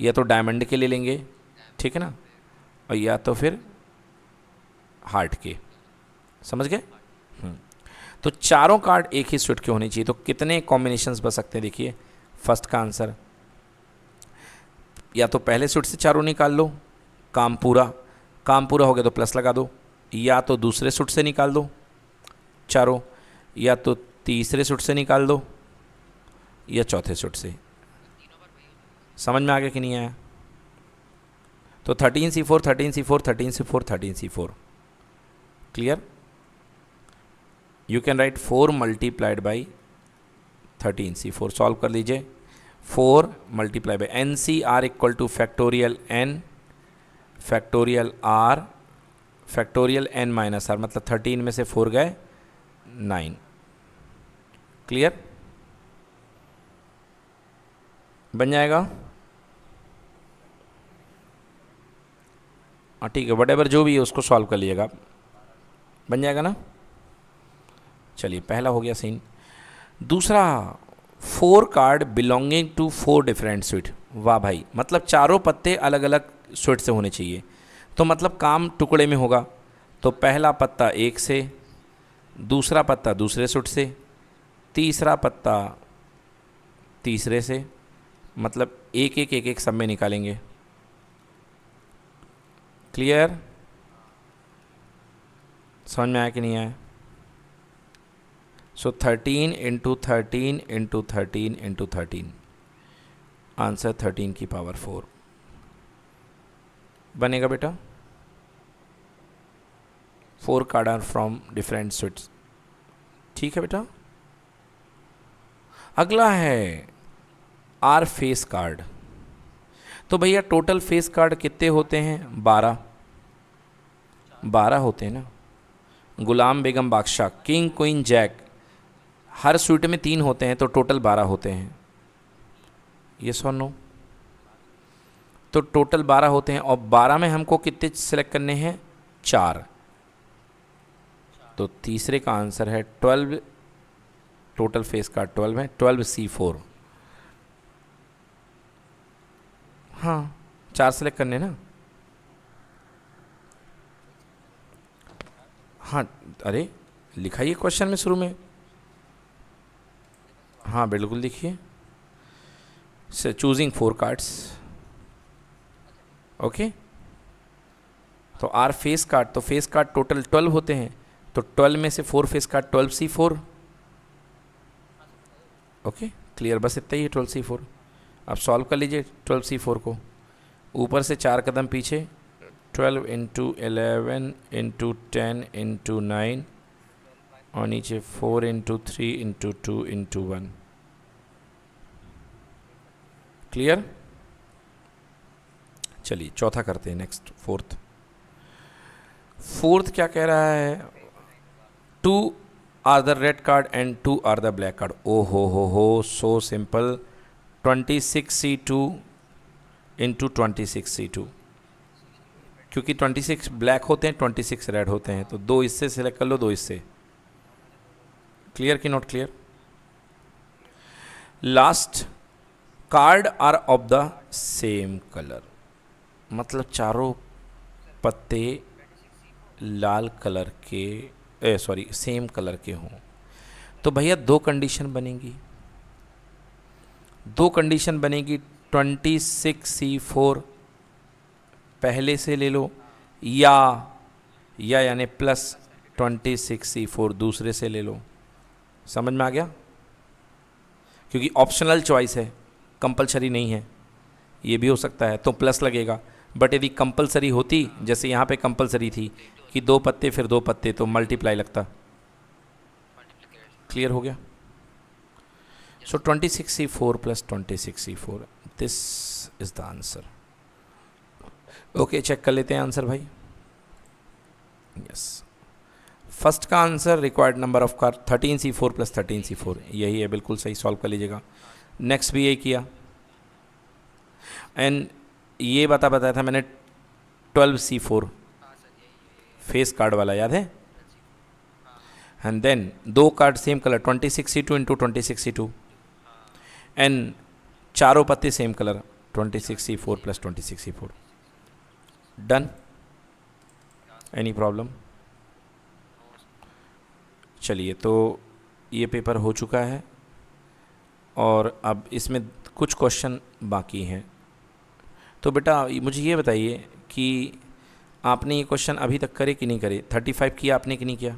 [SPEAKER 1] या तो डायमंड के ले लेंगे ठीक है ना और या तो फिर हार्ट के समझ गए तो चारों कार्ड एक ही सूट के होने चाहिए तो कितने कॉम्बिनेशंस बन सकते हैं देखिए फर्स्ट का आंसर या तो पहले सूट से चारों निकाल लो काम पूरा काम पूरा हो गया तो प्लस लगा दो या तो दूसरे सूट से निकाल दो चारों या तो तीसरे सूट से निकाल दो या चौथे सूट से समझ में आ गया कि नहीं आया तो thirteen C four thirteen C four thirteen C four thirteen C four clear you can write four multiplied by thirteen C four solve कर लीजिए four multiply by N C R equal to factorial N factorial R factorial N minus R मतलब थर्टीन में से फोर गए नाइन क्लियर बन जाएगा हाँ ठीक है वट एवर जो भी है उसको सॉल्व कर लीजिएगा बन जाएगा ना चलिए पहला हो गया सीन दूसरा four card belonging to four different suit वाह भाई मतलब चारों पत्ते अलग अलग स्वीट से होने चाहिए तो मतलब काम टुकड़े में होगा तो पहला पत्ता एक से दूसरा पत्ता दूसरे स्वीट से तीसरा पत्ता तीसरे से मतलब एक एक एक एक सब में निकालेंगे क्लियर समझ में आया कि नहीं आया so thirteen into thirteen into thirteen into thirteen answer thirteen की पावर फोर बनेगा बेटा four card are from different suits ठीक है बेटा अगला है आर फेस कार्ड तो भैया टोटल फेस कार्ड कितने होते हैं बारह बारह होते हैं ना गुलाम बेगम बादशाह किंग क्वीन जैक हर स्वीट में तीन होते हैं तो टोटल बारह होते हैं ये सो नो तो टोटल बारह होते हैं और बारह में हमको कितने सेलेक्ट करने हैं चार तो तीसरे का आंसर है ट्वेल्व टोटल फेस का ट्वेल्व है ट्वेल्व सी फोर हाँ चार सेलेक्ट करने ना हाँ अरे लिखा क्वेश्चन में शुरू में हाँ बिल्कुल देखिए sir choosing four cards okay तो आर फेस कार्ड तो फेस कार्ड टोटल ट्वेल्व होते हैं तो ट्वेल्व में से four face card twelve C four okay clear बस इतना ही है ट्वेल्व सी फोर आप सॉल्व कर लीजिए ट्वेल्व सी फोर को ऊपर से चार कदम पीछे twelve into eleven into ten into nine और नीचे four into three into two into one clear चलिए चौथा करते हैं नेक्स्ट फोर्थ फोर्थ क्या कह रहा है two are the red card and two are the black card ओ हो हो हो so simple twenty six C two into twenty six C two क्योंकि ट्वेंटी सिक्स ब्लैक होते हैं ट्वेंटी सिक्स रेड होते हैं तो दो इससे सेलेक्ट कर लो दो इससे क्लियर की not clear last card are of the same colour मतलब चारों पत्ते लाल कलर के सॉरी सेम कलर के हों तो भैया दो कंडीशन बनेगी दो कंडीशन बनेगी ट्वेंटी सिक्स सी फोर पहले से ले लो या या यानी plus twenty six C four दूसरे से ले लो समझ में आ गया क्योंकि ऑप्शनल चॉइस है कंपलसरी नहीं है ये भी हो सकता है तो प्लस लगेगा बट यदि कंपलसरी होती जैसे यहाँ पे कंपलसरी थी कि दो पत्ते फिर दो पत्ते तो मल्टीप्लाई लगता क्लियर हो गया so twenty six E four plus twenty six E four this is the answer okay check कर लेते हैं आंसर भाई यस yes. फर्स्ट का answer required number of car thirteen C four plus thirteen C four यही है बिल्कुल सही सॉल्व कर लीजिएगा नेक्स्ट भी यही किया एंड ये बता बताया था मैंने twelve C four face card वाला याद है एंड देन दो card same colour twenty six C two into twenty six C two and चारों पत्ते same colour twenty six C four plus twenty six C four done any problem चलिए तो ये पेपर हो चुका है और अब इसमें कुछ क्वेश्चन बाकी हैं तो बेटा मुझे ये बताइए कि आपने ये क्वेश्चन अभी तक करे कि नहीं करे थर्टी फाइव किया आपने कि नहीं किया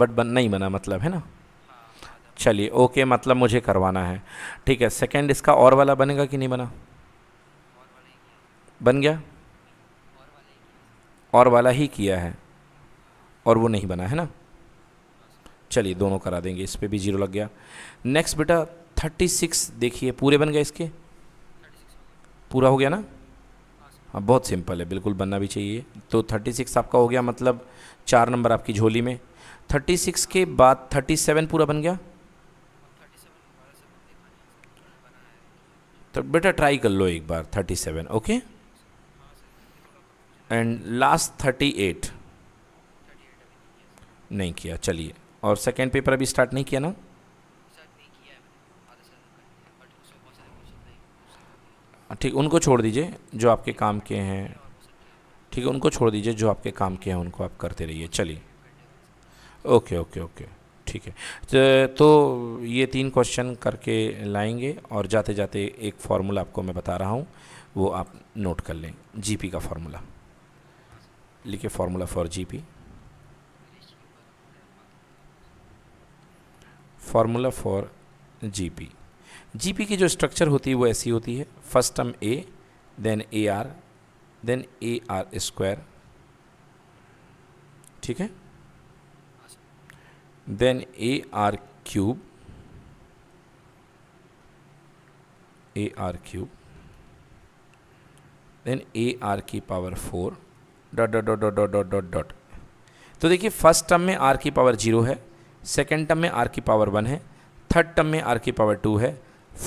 [SPEAKER 1] बट बन नहीं बना मतलब है ना चलिए ओके मतलब मुझे करवाना है ठीक है सेकंड इसका और वाला बनेगा कि नहीं बना बन गया और वाला ही किया है और वो नहीं बना है ना चलिए दोनों करा देंगे इस पर भी जीरो लग गया नेक्स्ट बेटा थर्टी सिक्स देखिए पूरे बन गए इसके पूरा हो गया ना हाँ बहुत सिंपल है बिल्कुल बनना भी चाहिए तो थर्टी सिक्स आपका हो गया मतलब चार नंबर आपकी झोली में थर्टी सिक्स के बाद थर्टी सेवन पूरा बन गया तो बेटा ट्राई कर लो एक बार thirty seven okay and last thirty eight नहीं किया चलिए और सेकेंड पेपर अभी स्टार्ट नहीं किया ना ठीक उनको छोड़ दीजिए जो आपके काम के हैं ठीक है उनको छोड़ दीजिए जो आपके काम के हैं उनको आप करते रहिए चलिए ओके ओके ओके ठीक है तो, तो ये तीन क्वेश्चन करके लाएंगे और जाते जाते एक फार्मूला आपको मैं बता रहा हूँ वो आप नोट कर लें जीपी का फार्मूला लिखे formula for GP formula for GP GP की जो स्ट्रक्चर होती है वो ऐसी होती है first term A then A R then A R square ठीक है then A R cube A R cube then A R की power four dot dot dot dot dot dot dot dot तो देखिए फर्स्ट टर्म में आर की पावर जीरो है सेकेंड टर्म में आर की पावर वन है थर्ड टर्म में आर की पावर टू है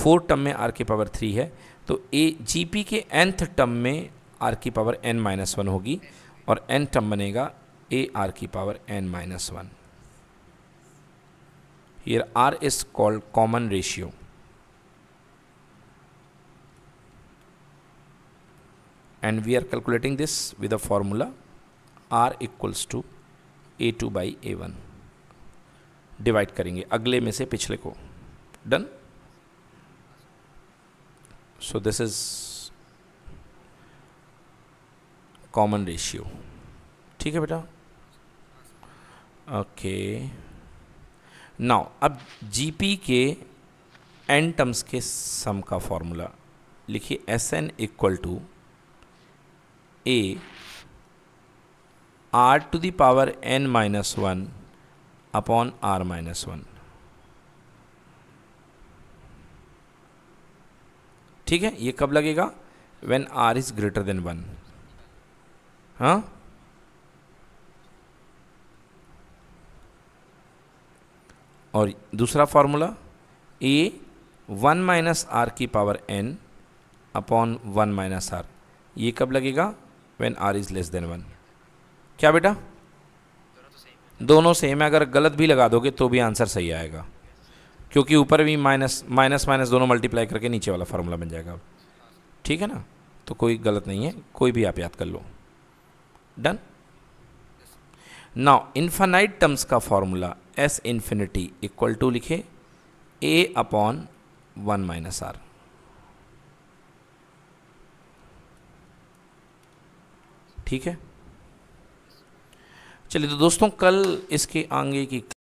[SPEAKER 1] फोर्थ टर्म में आर की पावर थ्री है तो ए पी के एंथ टर्म में आर की पावर एन माइनस वन होगी और एन टर्म बनेगा ए आर की power N minus one here R is called common ratio and we are calculating this with the formula R equals to A two by A one divide करेंगे अगले में से पिछले को done so this is common ratio ठीक है बेटा ओके नाउ अब जीपी के एन टर्म्स के सम का फॉर्मूला लिखिए S N equal to A R to the power N minus one upon R minus one ठीक है ये कब लगेगा when R is greater than one हाँ और दूसरा formula A one minus R की power N upon one minus R ये कब लगेगा when R is less than one क्या बेटा दोनों सेम है अगर गलत भी लगा दोगे तो भी आंसर सही आएगा क्योंकि ऊपर भी माइनस माइनस माइनस दोनों मल्टीप्लाई करके नीचे वाला फार्मूला बन जाएगा ठीक है ना तो कोई गलत नहीं है कोई भी आप याद कर लो डन नाउ इन्फाइट टर्म्स का formula S infinity equal to लिखे A upon one minus R ठीक है चलिए तो दोस्तों कल इसके आगे की